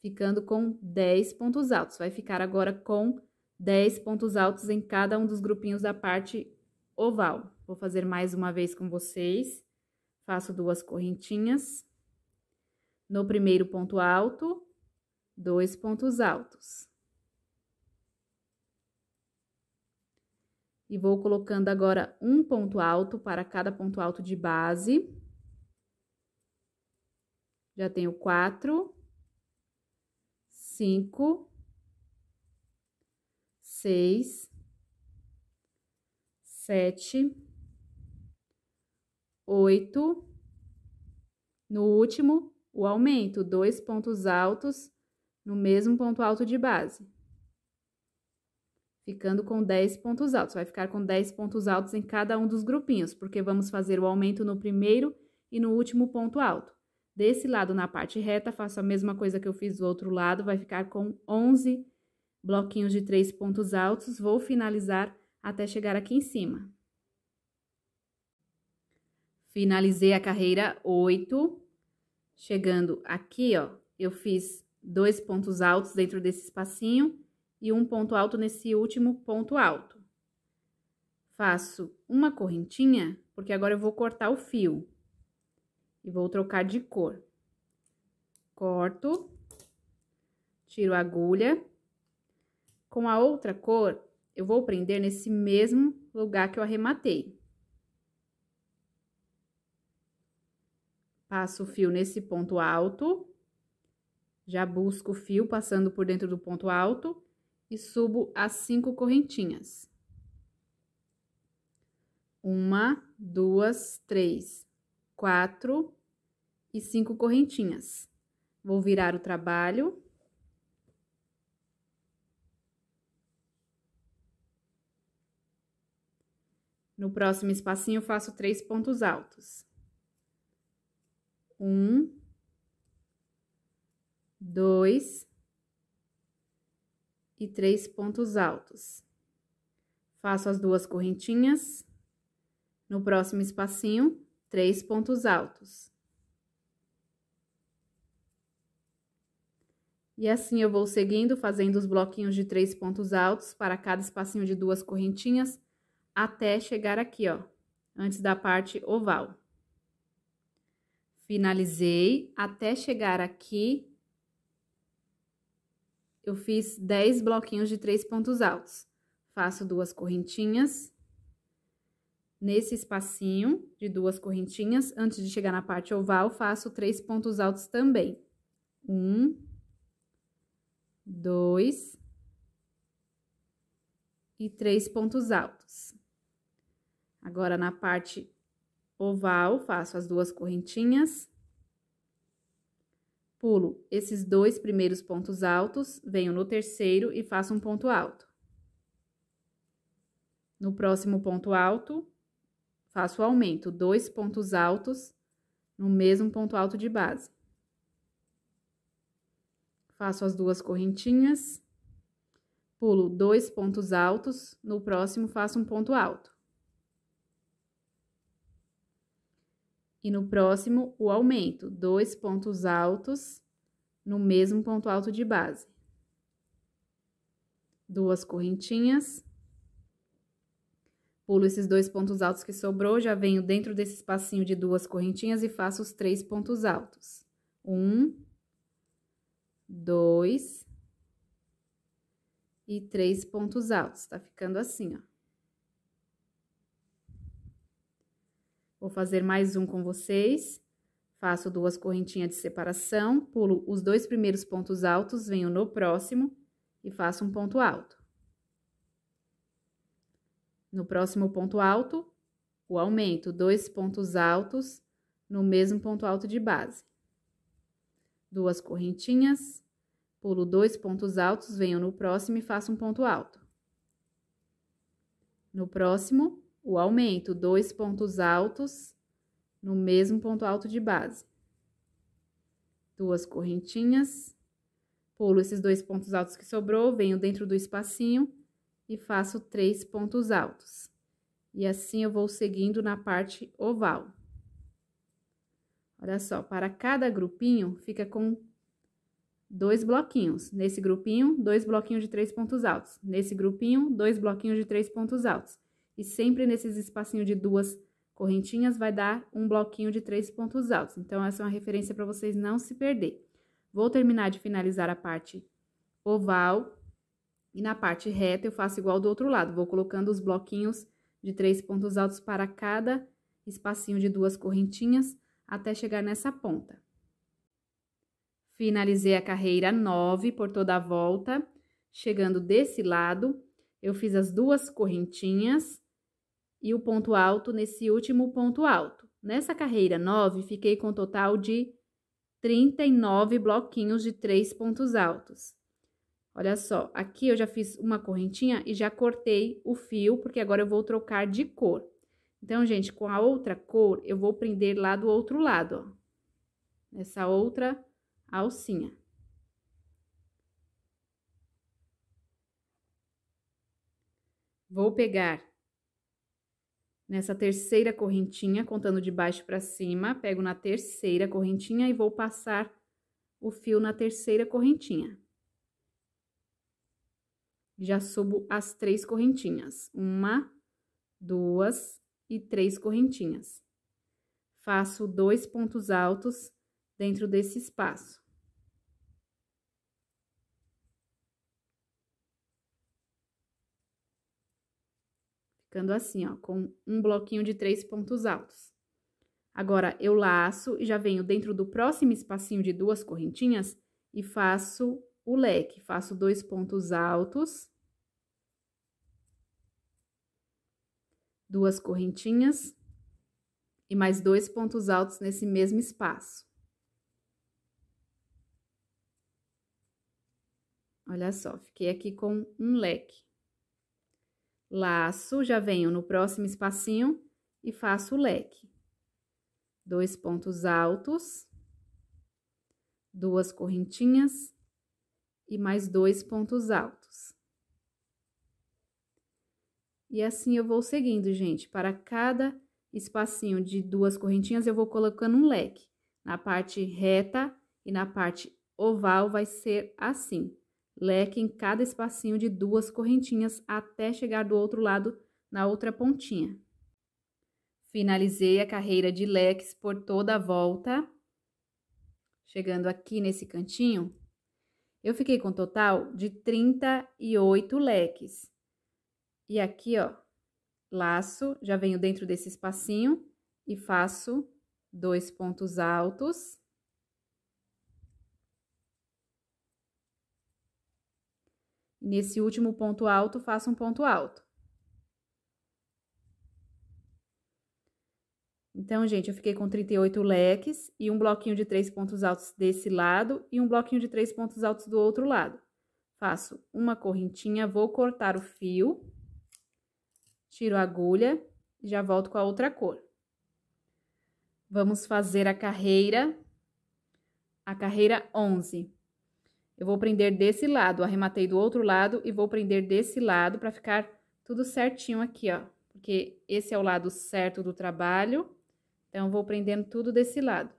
Ficando com 10 pontos altos. Vai ficar agora com 10 pontos altos em cada um dos grupinhos da parte oval. Vou fazer mais uma vez com vocês. Faço duas correntinhas. No primeiro ponto alto, dois pontos altos. E vou colocando agora um ponto alto para cada ponto alto de base. Já tenho 4, 5, 6, 7, 8, No último, o aumento, dois pontos altos no mesmo ponto alto de base. Ficando com 10 pontos altos. Vai ficar com 10 pontos altos em cada um dos grupinhos, porque vamos fazer o aumento no primeiro e no último ponto alto. Desse lado, na parte reta, faço a mesma coisa que eu fiz do outro lado, vai ficar com 11 bloquinhos de três pontos altos. Vou finalizar até chegar aqui em cima. Finalizei a carreira 8. Chegando aqui, ó, eu fiz dois pontos altos dentro desse espacinho e um ponto alto nesse último ponto alto. Faço uma correntinha, porque agora eu vou cortar o fio. E vou trocar de cor. Corto. Tiro a agulha. Com a outra cor, eu vou prender nesse mesmo lugar que eu arrematei. Passo o fio nesse ponto alto. Já busco o fio passando por dentro do ponto alto e subo as cinco correntinhas. Uma, duas, três, quatro, e cinco correntinhas. Vou virar o trabalho. No próximo espacinho, faço três pontos altos. Um, dois e três pontos altos. Faço as duas correntinhas. No próximo espacinho, três pontos altos. E assim eu vou seguindo, fazendo os bloquinhos de três pontos altos para cada espacinho de duas correntinhas, até chegar aqui, ó, antes da parte oval. Finalizei, até chegar aqui, eu fiz dez bloquinhos de três pontos altos. Faço duas correntinhas nesse espacinho de duas correntinhas, antes de chegar na parte oval, faço três pontos altos também. Um, dois e três pontos altos. Agora, na parte oval, faço as duas correntinhas, pulo esses dois primeiros pontos altos, venho no terceiro e faço um ponto alto. No próximo ponto alto, faço o aumento, dois pontos altos no mesmo ponto alto de base. Faço as duas correntinhas, pulo dois pontos altos, no próximo faço um ponto alto. E no próximo, o aumento, dois pontos altos no mesmo ponto alto de base. Duas correntinhas. Pulo esses dois pontos altos que sobrou, já venho dentro desse espacinho de duas correntinhas e faço os três pontos altos. Um, dois e três pontos altos. Tá ficando assim, ó. Vou fazer mais um com vocês. Faço duas correntinhas de separação, pulo os dois primeiros pontos altos, venho no próximo e faço um ponto alto. No próximo ponto alto, o aumento, dois pontos altos no mesmo ponto alto de base duas correntinhas, pulo dois pontos altos, venho no próximo e faço um ponto alto. No próximo, o aumento, dois pontos altos no mesmo ponto alto de base. Duas correntinhas, pulo esses dois pontos altos que sobrou, venho dentro do espacinho e faço três pontos altos. E assim eu vou seguindo na parte oval. Olha só, para cada grupinho fica com dois bloquinhos. Nesse grupinho, dois bloquinhos de três pontos altos. Nesse grupinho, dois bloquinhos de três pontos altos. E sempre nesses espacinhos de duas correntinhas vai dar um bloquinho de três pontos altos. Então, essa é uma referência para vocês não se perder. Vou terminar de finalizar a parte oval. E na parte reta eu faço igual do outro lado. Vou colocando os bloquinhos de três pontos altos para cada espacinho de duas correntinhas até chegar nessa ponta. Finalizei a carreira 9 por toda a volta, chegando desse lado, eu fiz as duas correntinhas e o ponto alto nesse último ponto alto. Nessa carreira 9, fiquei com um total de 39 bloquinhos de três pontos altos. Olha só, aqui eu já fiz uma correntinha e já cortei o fio, porque agora eu vou trocar de cor. Então, gente, com a outra cor, eu vou prender lá do outro lado, ó. Nessa outra alcinha. Vou pegar nessa terceira correntinha, contando de baixo para cima, pego na terceira correntinha e vou passar o fio na terceira correntinha. Já subo as três correntinhas. Uma, duas, e três correntinhas. Faço dois pontos altos dentro desse espaço. Ficando assim, ó, com um bloquinho de três pontos altos. Agora, eu laço e já venho dentro do próximo espacinho de duas correntinhas e faço o leque. Faço dois pontos altos duas correntinhas e mais dois pontos altos nesse mesmo espaço. Olha só, fiquei aqui com um leque. Laço, já venho no próximo espacinho e faço o leque. Dois pontos altos, duas correntinhas e mais dois pontos altos. E assim eu vou seguindo, gente. Para cada espacinho de duas correntinhas, eu vou colocando um leque. Na parte reta e na parte oval vai ser assim. Leque em cada espacinho de duas correntinhas até chegar do outro lado na outra pontinha. Finalizei a carreira de leques por toda a volta. Chegando aqui nesse cantinho, eu fiquei com um total de 38 leques. E aqui, ó, laço, já venho dentro desse espacinho e faço dois pontos altos. Nesse último ponto alto, faço um ponto alto. Então, gente, eu fiquei com 38 leques e um bloquinho de três pontos altos desse lado e um bloquinho de três pontos altos do outro lado. Faço uma correntinha, vou cortar o fio tiro a agulha e já volto com a outra cor. Vamos fazer a carreira, a carreira 11. Eu vou prender desse lado, arrematei do outro lado e vou prender desse lado para ficar tudo certinho aqui, ó. Porque esse é o lado certo do trabalho, então vou prendendo tudo desse lado.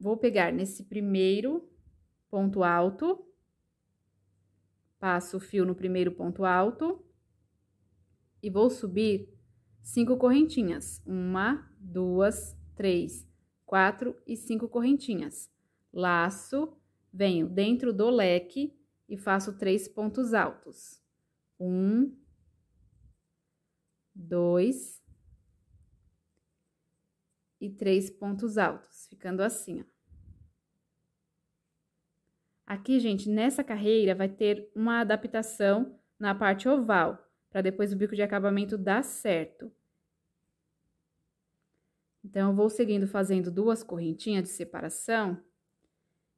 Vou pegar nesse primeiro ponto alto, Passo o fio no primeiro ponto alto e vou subir cinco correntinhas. Uma, duas, três, quatro e cinco correntinhas. Laço, venho dentro do leque e faço três pontos altos. Um, dois e três pontos altos, ficando assim, ó. Aqui, gente, nessa carreira vai ter uma adaptação na parte oval, para depois o bico de acabamento dar certo. Então, eu vou seguindo fazendo duas correntinhas de separação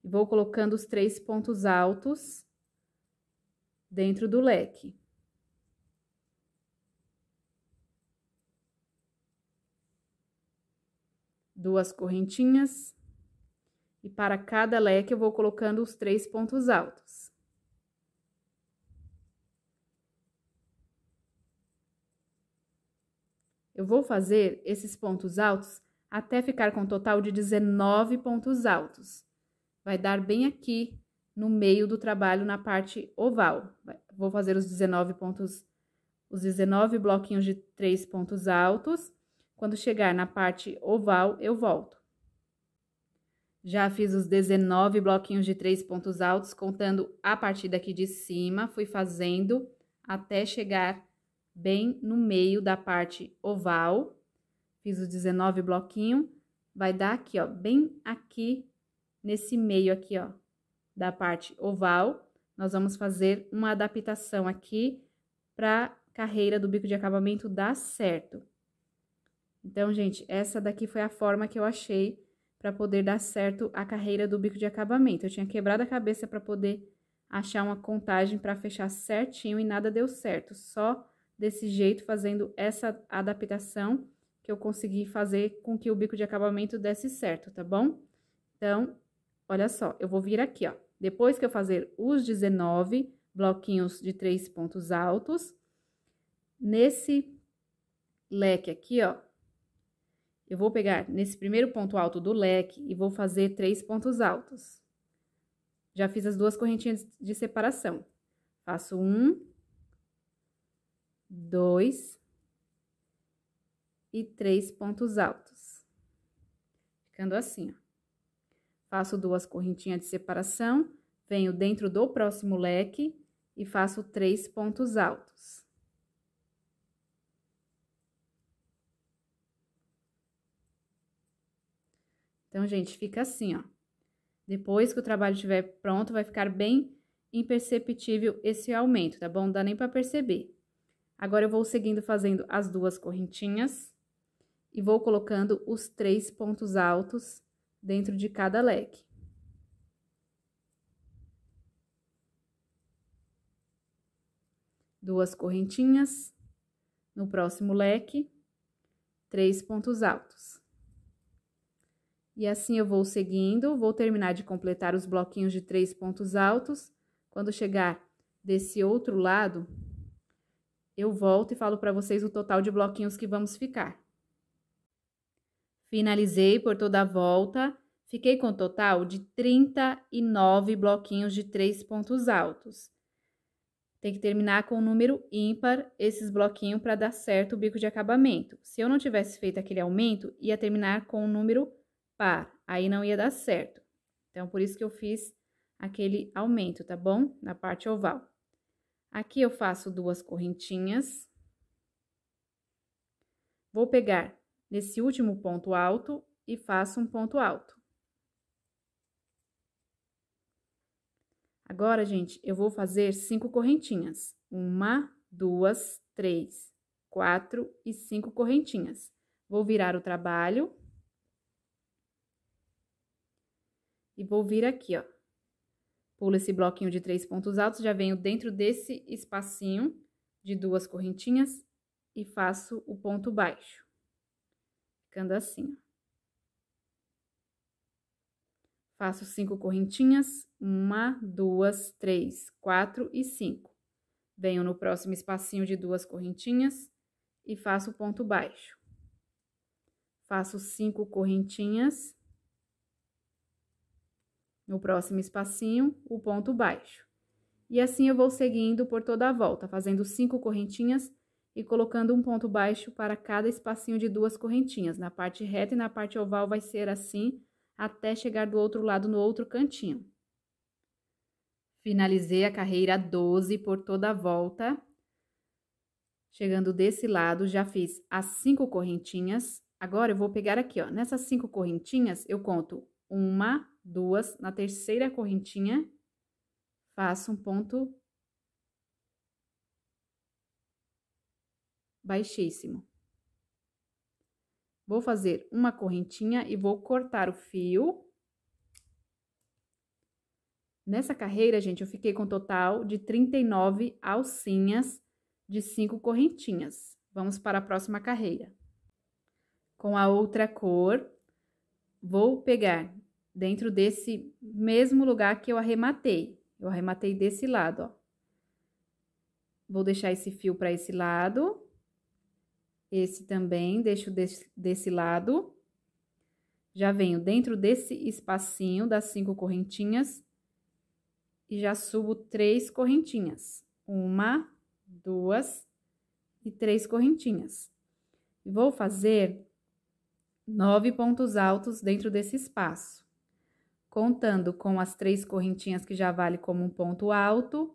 e vou colocando os três pontos altos dentro do leque. Duas correntinhas. E para cada leque eu vou colocando os três pontos altos. Eu vou fazer esses pontos altos até ficar com um total de 19 pontos altos. Vai dar bem aqui no meio do trabalho, na parte oval. Vou fazer os 19 pontos, os 19 bloquinhos de três pontos altos. Quando chegar na parte oval, eu volto. Já fiz os 19 bloquinhos de três pontos altos, contando a partir daqui de cima, fui fazendo até chegar bem no meio da parte oval. Fiz os 19 bloquinhos, vai dar aqui, ó, bem aqui nesse meio aqui, ó, da parte oval. Nós vamos fazer uma adaptação aqui para carreira do bico de acabamento dar certo. Então, gente, essa daqui foi a forma que eu achei para poder dar certo a carreira do bico de acabamento. Eu tinha quebrado a cabeça para poder achar uma contagem para fechar certinho e nada deu certo. Só desse jeito, fazendo essa adaptação, que eu consegui fazer com que o bico de acabamento desse certo, tá bom? Então, olha só, eu vou vir aqui, ó. Depois que eu fazer os 19 bloquinhos de três pontos altos, nesse leque aqui, ó, eu vou pegar nesse primeiro ponto alto do leque e vou fazer três pontos altos. Já fiz as duas correntinhas de separação. Faço um, dois e três pontos altos. Ficando assim, ó. Faço duas correntinhas de separação, venho dentro do próximo leque e faço três pontos altos. Então, gente, fica assim, ó. Depois que o trabalho estiver pronto, vai ficar bem imperceptível esse aumento, tá bom? Não dá nem para perceber. Agora, eu vou seguindo fazendo as duas correntinhas e vou colocando os três pontos altos dentro de cada leque. Duas correntinhas, no próximo leque, três pontos altos. E assim eu vou seguindo, vou terminar de completar os bloquinhos de três pontos altos. Quando chegar desse outro lado, eu volto e falo para vocês o total de bloquinhos que vamos ficar. Finalizei por toda a volta, fiquei com um total de 39 bloquinhos de três pontos altos. Tem que terminar com um número ímpar esses bloquinhos para dar certo o bico de acabamento. Se eu não tivesse feito aquele aumento, ia terminar com um número ímpar par. Aí não ia dar certo. Então, por isso que eu fiz aquele aumento, tá bom? Na parte oval. Aqui eu faço duas correntinhas. Vou pegar nesse último ponto alto e faço um ponto alto. Agora, gente, eu vou fazer cinco correntinhas. Uma, duas, três, quatro e cinco correntinhas. Vou virar o trabalho e vou vir aqui, ó. Pulo esse bloquinho de três pontos altos, já venho dentro desse espacinho de duas correntinhas e faço o ponto baixo. Ficando assim, ó. Faço cinco correntinhas, uma, duas, três, quatro e cinco. Venho no próximo espacinho de duas correntinhas e faço o ponto baixo. Faço cinco correntinhas, no próximo espacinho, o ponto baixo. E assim eu vou seguindo por toda a volta, fazendo cinco correntinhas e colocando um ponto baixo para cada espacinho de duas correntinhas. Na parte reta e na parte oval vai ser assim até chegar do outro lado no outro cantinho. Finalizei a carreira 12 por toda a volta. Chegando desse lado, já fiz as cinco correntinhas. Agora, eu vou pegar aqui, ó. Nessas cinco correntinhas, eu conto uma, duas, na terceira correntinha, faço um ponto baixíssimo. Vou fazer uma correntinha e vou cortar o fio. Nessa carreira, gente, eu fiquei com um total de 39 alcinhas de cinco correntinhas. Vamos para a próxima carreira. Com a outra cor, vou pegar dentro desse mesmo lugar que eu arrematei. Eu arrematei desse lado, ó. Vou deixar esse fio para esse lado. Esse também deixo desse, desse lado. Já venho dentro desse espacinho das cinco correntinhas e já subo três correntinhas. Uma, duas e três correntinhas. Vou fazer nove pontos altos dentro desse espaço contando com as três correntinhas que já vale como um ponto alto,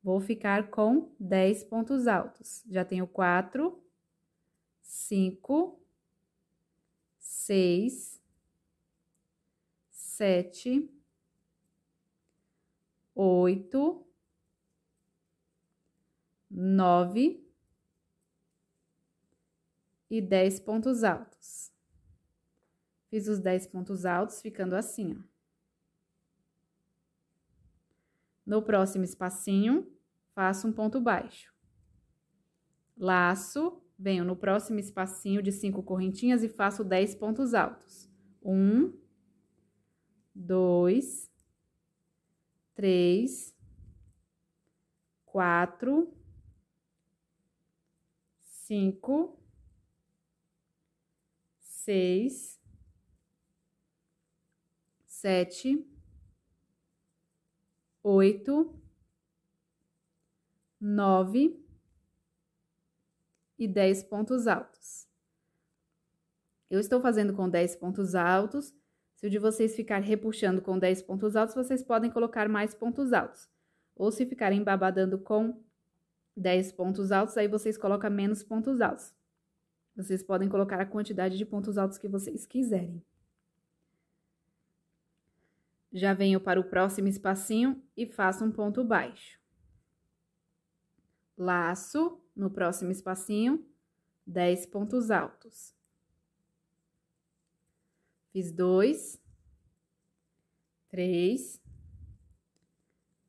vou ficar com 10 pontos altos. Já tenho 4, 5, 6, 7, 8, 9 e 10 pontos altos. Fiz os 10 pontos altos ficando assim, ó. No próximo espacinho, faço um ponto baixo. Laço, venho no próximo espacinho de cinco correntinhas e faço dez pontos altos. Um, dois, três, quatro, cinco, seis, sete, oito, nove e dez pontos altos. Eu estou fazendo com dez pontos altos. Se o de vocês ficar repuxando com dez pontos altos, vocês podem colocar mais pontos altos. Ou se ficarem babadando com 10 pontos altos, aí vocês colocam menos pontos altos. Vocês podem colocar a quantidade de pontos altos que vocês quiserem. Já venho para o próximo espacinho e faço um ponto baixo. Laço no próximo espacinho, 10 pontos altos. Fiz dois, três,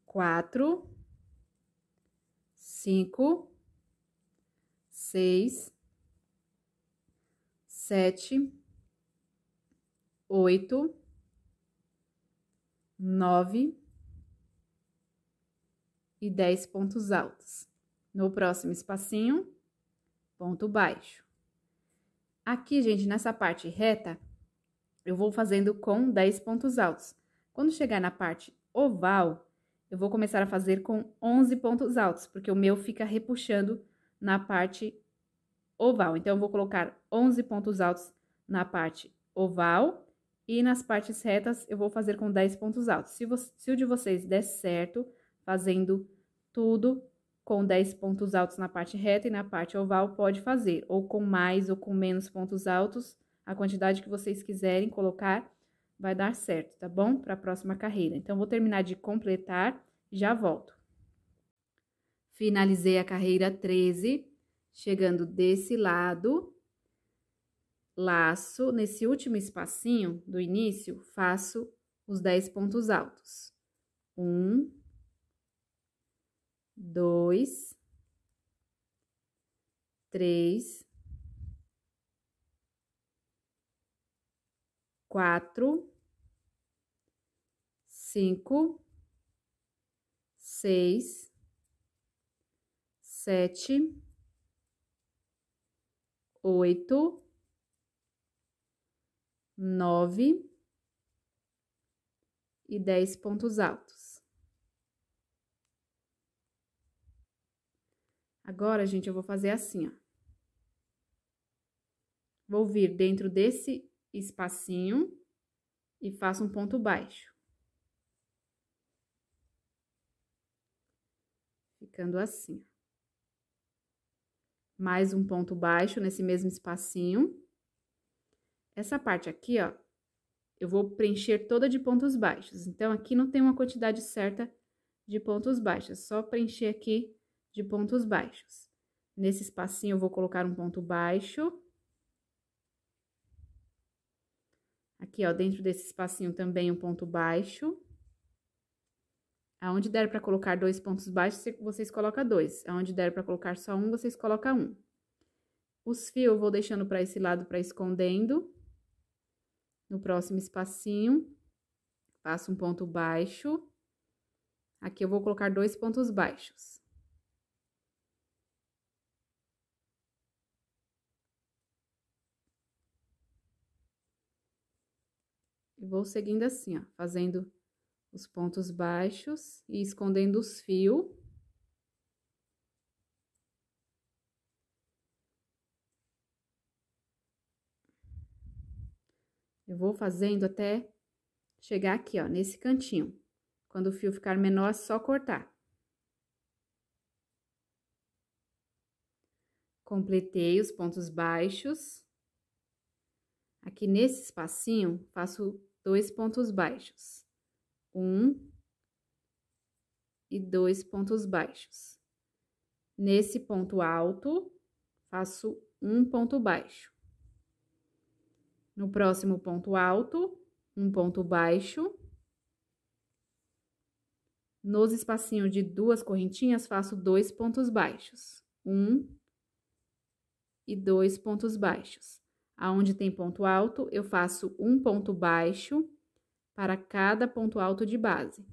quatro, cinco, seis, sete, oito, 9 e 10 pontos altos. No próximo espacinho, ponto baixo. Aqui, gente, nessa parte reta, eu vou fazendo com 10 pontos altos. Quando chegar na parte oval, eu vou começar a fazer com 11 pontos altos, porque o meu fica repuxando na parte oval. Então, eu vou colocar 11 pontos altos na parte oval e nas partes retas, eu vou fazer com 10 pontos altos. Se, você, se o de vocês der certo, fazendo tudo com 10 pontos altos na parte reta e na parte oval, pode fazer. Ou com mais ou com menos pontos altos, a quantidade que vocês quiserem colocar vai dar certo, tá bom? Para a próxima carreira. Então, vou terminar de completar e já volto. Finalizei a carreira 13, chegando desse lado, laço, nesse último espacinho do início, faço os 10 pontos altos. Um, dois, três, quatro, cinco, seis, sete, oito, 9 e 10 pontos altos. Agora, gente, eu vou fazer assim, ó. Vou vir dentro desse espacinho e faço um ponto baixo. Ficando assim. Mais um ponto baixo nesse mesmo espacinho. Essa parte aqui, ó, eu vou preencher toda de pontos baixos. Então, aqui não tem uma quantidade certa de pontos baixos, só preencher aqui de pontos baixos. Nesse espacinho, eu vou colocar um ponto baixo. Aqui, ó, dentro desse espacinho também um ponto baixo. Aonde der para colocar dois pontos baixos, vocês colocam dois. Aonde der para colocar só um, vocês colocam um. Os fios eu vou deixando para esse lado para escondendo. No próximo espacinho, faço um ponto baixo. Aqui eu vou colocar dois pontos baixos. E vou seguindo assim, ó, fazendo os pontos baixos e escondendo os fios. Eu vou fazendo até chegar aqui, ó, nesse cantinho. Quando o fio ficar menor, é só cortar. Completei os pontos baixos. Aqui nesse espacinho, faço dois pontos baixos. Um e dois pontos baixos. Nesse ponto alto, faço um ponto baixo. No próximo ponto alto, um ponto baixo. Nos espacinhos de duas correntinhas, faço dois pontos baixos. Um e dois pontos baixos. Aonde tem ponto alto, eu faço um ponto baixo para cada ponto alto de base.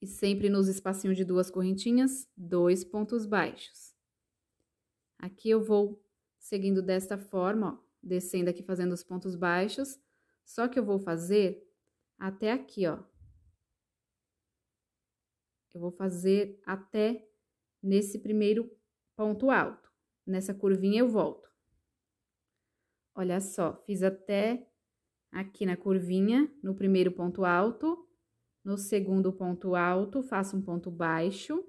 E sempre nos espacinhos de duas correntinhas, dois pontos baixos. Aqui eu vou seguindo desta forma, ó, descendo aqui fazendo os pontos baixos, só que eu vou fazer até aqui, ó. Eu vou fazer até nesse primeiro ponto alto. Nessa curvinha eu volto. Olha só, fiz até aqui na curvinha, no primeiro ponto alto, no segundo ponto alto, faço um ponto baixo.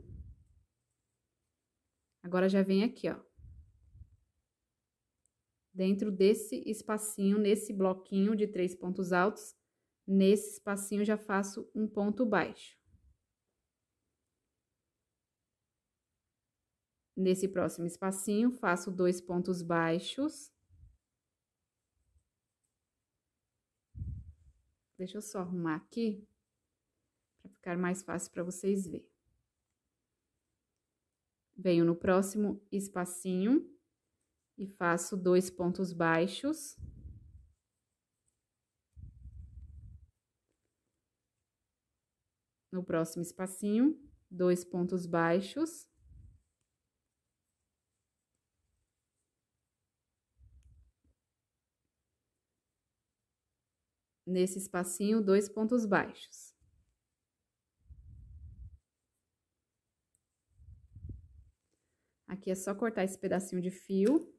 Agora já vem aqui, ó dentro desse espacinho, nesse bloquinho de três pontos altos, nesse espacinho já faço um ponto baixo. Nesse próximo espacinho, faço dois pontos baixos. Deixa eu só arrumar aqui, para ficar mais fácil para vocês verem. Venho no próximo espacinho, e faço dois pontos baixos. No próximo espacinho, dois pontos baixos. Nesse espacinho, dois pontos baixos. Aqui é só cortar esse pedacinho de fio.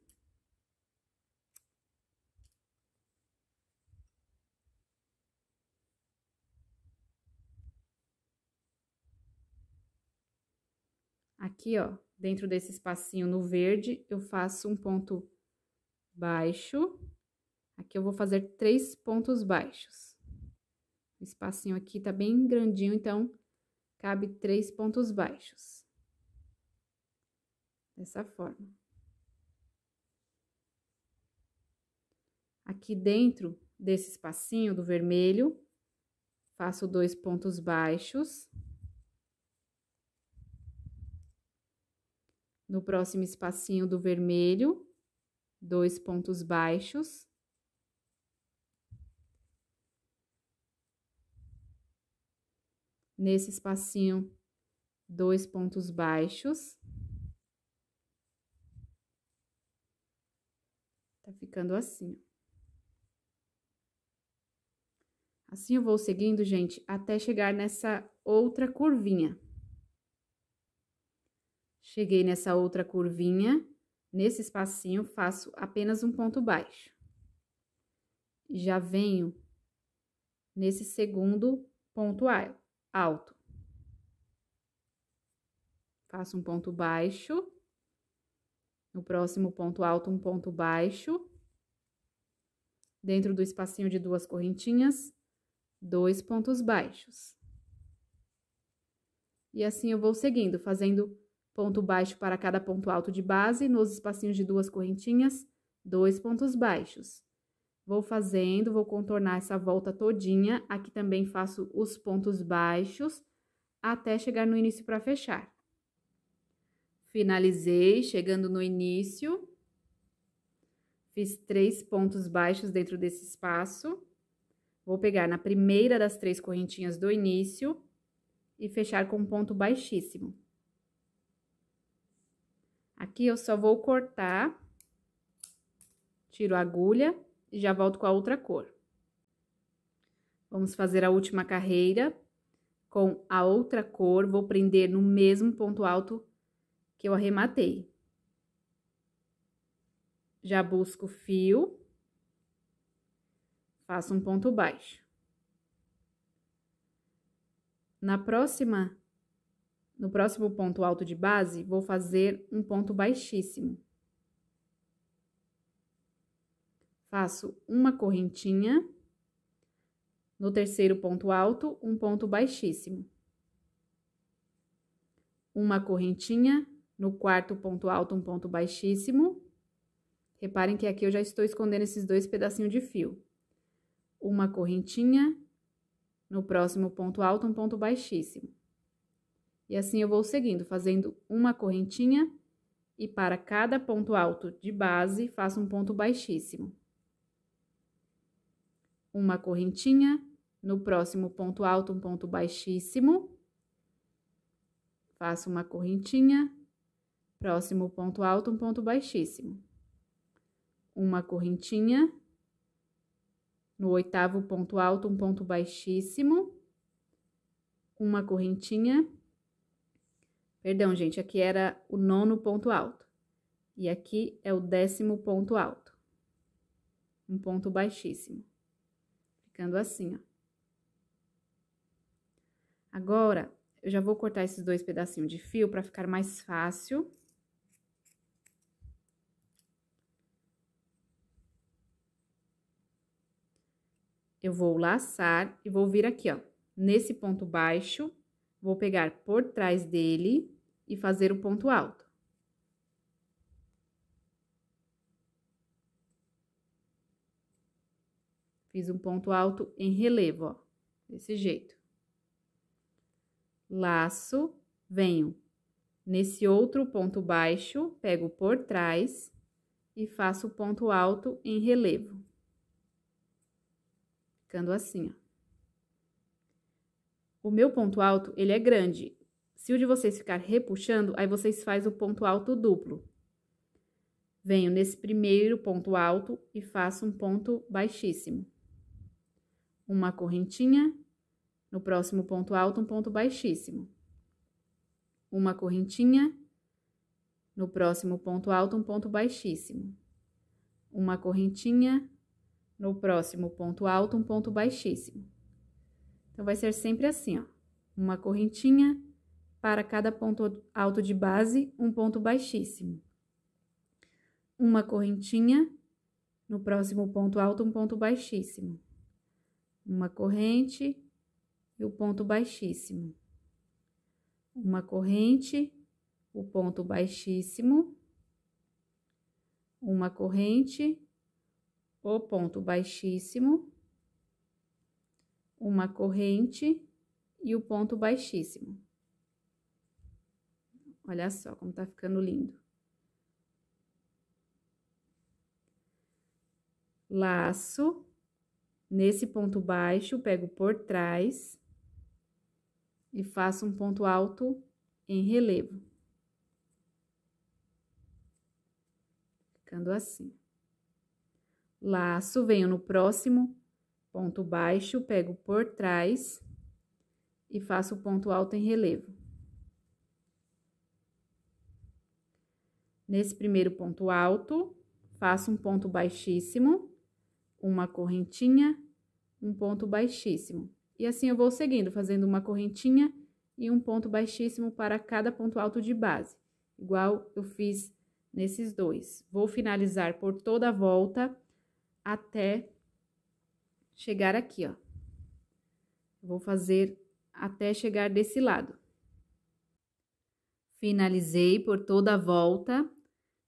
aqui, ó, dentro desse espacinho no verde, eu faço um ponto baixo. Aqui eu vou fazer três pontos baixos. O espacinho aqui tá bem grandinho, então, cabe três pontos baixos. Dessa forma. Aqui dentro desse espacinho do vermelho, faço dois pontos baixos. No próximo espacinho do vermelho, dois pontos baixos. Nesse espacinho, dois pontos baixos. Tá ficando assim, Assim eu vou seguindo, gente, até chegar nessa outra curvinha. Cheguei nessa outra curvinha, nesse espacinho, faço apenas um ponto baixo. Já venho nesse segundo ponto alto. Faço um ponto baixo. No próximo ponto alto, um ponto baixo. Dentro do espacinho de duas correntinhas, dois pontos baixos. E assim eu vou seguindo, fazendo ponto baixo para cada ponto alto de base, nos espacinhos de duas correntinhas, dois pontos baixos. Vou fazendo, vou contornar essa volta todinha, aqui também faço os pontos baixos, até chegar no início para fechar. Finalizei, chegando no início, fiz três pontos baixos dentro desse espaço. Vou pegar na primeira das três correntinhas do início e fechar com um ponto baixíssimo. Aqui eu só vou cortar, tiro a agulha e já volto com a outra cor. Vamos fazer a última carreira com a outra cor, vou prender no mesmo ponto alto que eu arrematei. Já busco o fio, faço um ponto baixo. Na próxima no próximo ponto alto de base, vou fazer um ponto baixíssimo. Faço uma correntinha. No terceiro ponto alto, um ponto baixíssimo. Uma correntinha. No quarto ponto alto, um ponto baixíssimo. Reparem que aqui eu já estou escondendo esses dois pedacinhos de fio. Uma correntinha. No próximo ponto alto, um ponto baixíssimo. E assim eu vou seguindo, fazendo uma correntinha e para cada ponto alto de base, faço um ponto baixíssimo. Uma correntinha, no próximo ponto alto, um ponto baixíssimo. Faço uma correntinha, próximo ponto alto, um ponto baixíssimo. Uma correntinha, no oitavo ponto alto, um ponto baixíssimo. Uma correntinha, Perdão, gente, aqui era o nono ponto alto. E aqui é o décimo ponto alto. Um ponto baixíssimo. Ficando assim, ó. Agora, eu já vou cortar esses dois pedacinhos de fio para ficar mais fácil. Eu vou laçar e vou vir aqui, ó, nesse ponto baixo, vou pegar por trás dele e fazer o ponto alto. Fiz um ponto alto em relevo, ó, desse jeito. Laço, venho nesse outro ponto baixo, pego por trás e faço o ponto alto em relevo. Ficando assim, ó. O meu ponto alto, ele é grande, se o de vocês ficar repuxando, aí vocês faz o ponto alto duplo. Venho nesse primeiro ponto alto e faço um ponto baixíssimo. Uma correntinha, no próximo ponto alto, um ponto baixíssimo. Uma correntinha, no próximo ponto alto, um ponto baixíssimo. Uma correntinha, no próximo ponto alto, um ponto baixíssimo. Então, vai ser sempre assim, ó. Uma correntinha, para cada ponto alto de base, um ponto baixíssimo. Uma correntinha, no próximo ponto alto, um ponto baixíssimo. Uma corrente e o ponto baixíssimo. Uma corrente, o ponto baixíssimo. Uma corrente, o ponto baixíssimo. Uma corrente e o ponto baixíssimo Olha só como tá ficando lindo. Laço. Nesse ponto baixo, pego por trás e faço um ponto alto em relevo. Ficando assim. Laço, venho no próximo ponto baixo, pego por trás e faço ponto alto em relevo. Nesse primeiro ponto alto, faço um ponto baixíssimo, uma correntinha, um ponto baixíssimo. E assim eu vou seguindo, fazendo uma correntinha e um ponto baixíssimo para cada ponto alto de base, igual eu fiz nesses dois. Vou finalizar por toda a volta até chegar aqui, ó. Vou fazer até chegar desse lado. Finalizei por toda a volta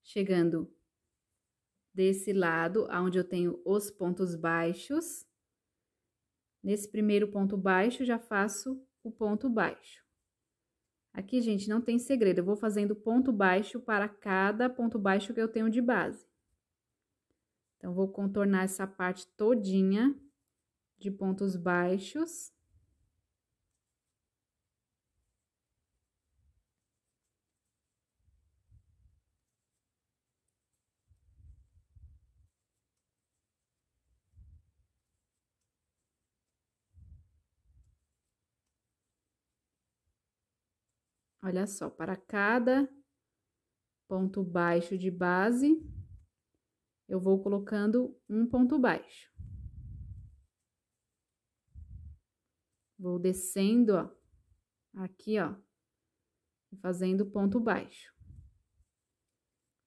chegando desse lado, onde eu tenho os pontos baixos. Nesse primeiro ponto baixo, já faço o ponto baixo. Aqui, gente, não tem segredo, eu vou fazendo ponto baixo para cada ponto baixo que eu tenho de base. Então, vou contornar essa parte todinha de pontos baixos. Olha só, para cada ponto baixo de base, eu vou colocando um ponto baixo. Vou descendo, ó, aqui, ó, fazendo ponto baixo.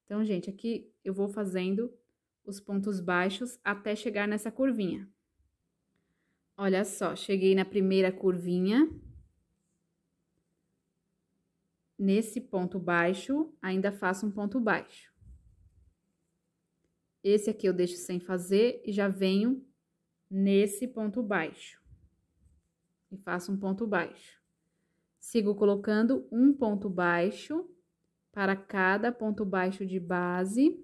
Então, gente, aqui eu vou fazendo os pontos baixos até chegar nessa curvinha. Olha só, cheguei na primeira curvinha, nesse ponto baixo, ainda faço um ponto baixo. Esse aqui eu deixo sem fazer e já venho nesse ponto baixo. E faço um ponto baixo. Sigo colocando um ponto baixo para cada ponto baixo de base.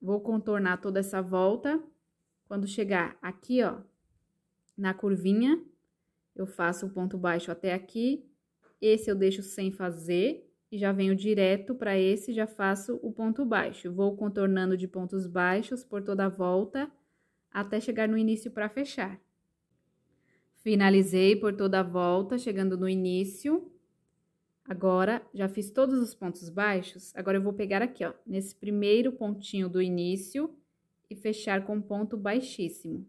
Vou contornar toda essa volta. Quando chegar aqui, ó, na curvinha, eu faço o ponto baixo até aqui, esse eu deixo sem fazer e já venho direto para esse, já faço o ponto baixo. Vou contornando de pontos baixos por toda a volta até chegar no início para fechar. Finalizei por toda a volta, chegando no início. Agora, já fiz todos os pontos baixos, agora eu vou pegar aqui, ó, nesse primeiro pontinho do início e fechar com ponto baixíssimo.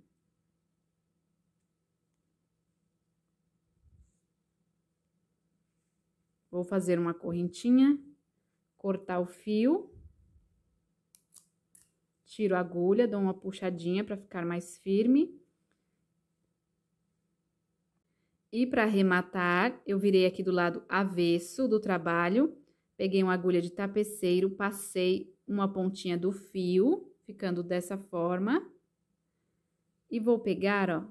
Vou fazer uma correntinha, cortar o fio, tiro a agulha, dou uma puxadinha para ficar mais firme. E para arrematar, eu virei aqui do lado avesso do trabalho, peguei uma agulha de tapeceiro, passei uma pontinha do fio, ficando dessa forma. E vou pegar, ó,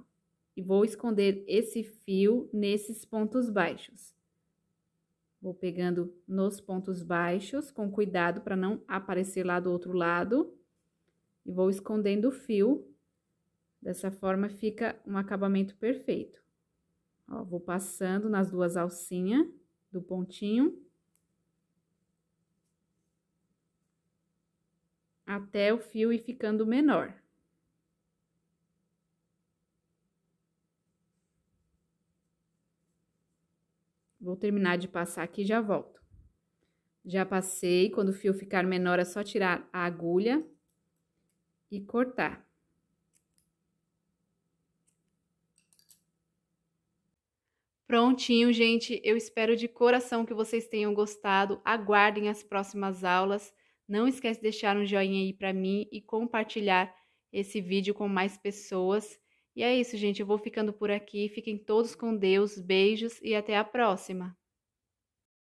e vou esconder esse fio nesses pontos baixos. Vou pegando nos pontos baixos, com cuidado para não aparecer lá do outro lado. E vou escondendo o fio. Dessa forma, fica um acabamento perfeito. Ó, vou passando nas duas alcinhas do pontinho. Até o fio ir ficando menor. Vou terminar de passar aqui e já volto. Já passei, quando o fio ficar menor é só tirar a agulha e cortar. Prontinho, gente. Eu espero de coração que vocês tenham gostado. Aguardem as próximas aulas. Não esquece de deixar um joinha aí para mim e compartilhar esse vídeo com mais pessoas. E é isso, gente. Eu vou ficando por aqui. Fiquem todos com Deus. Beijos e até a próxima.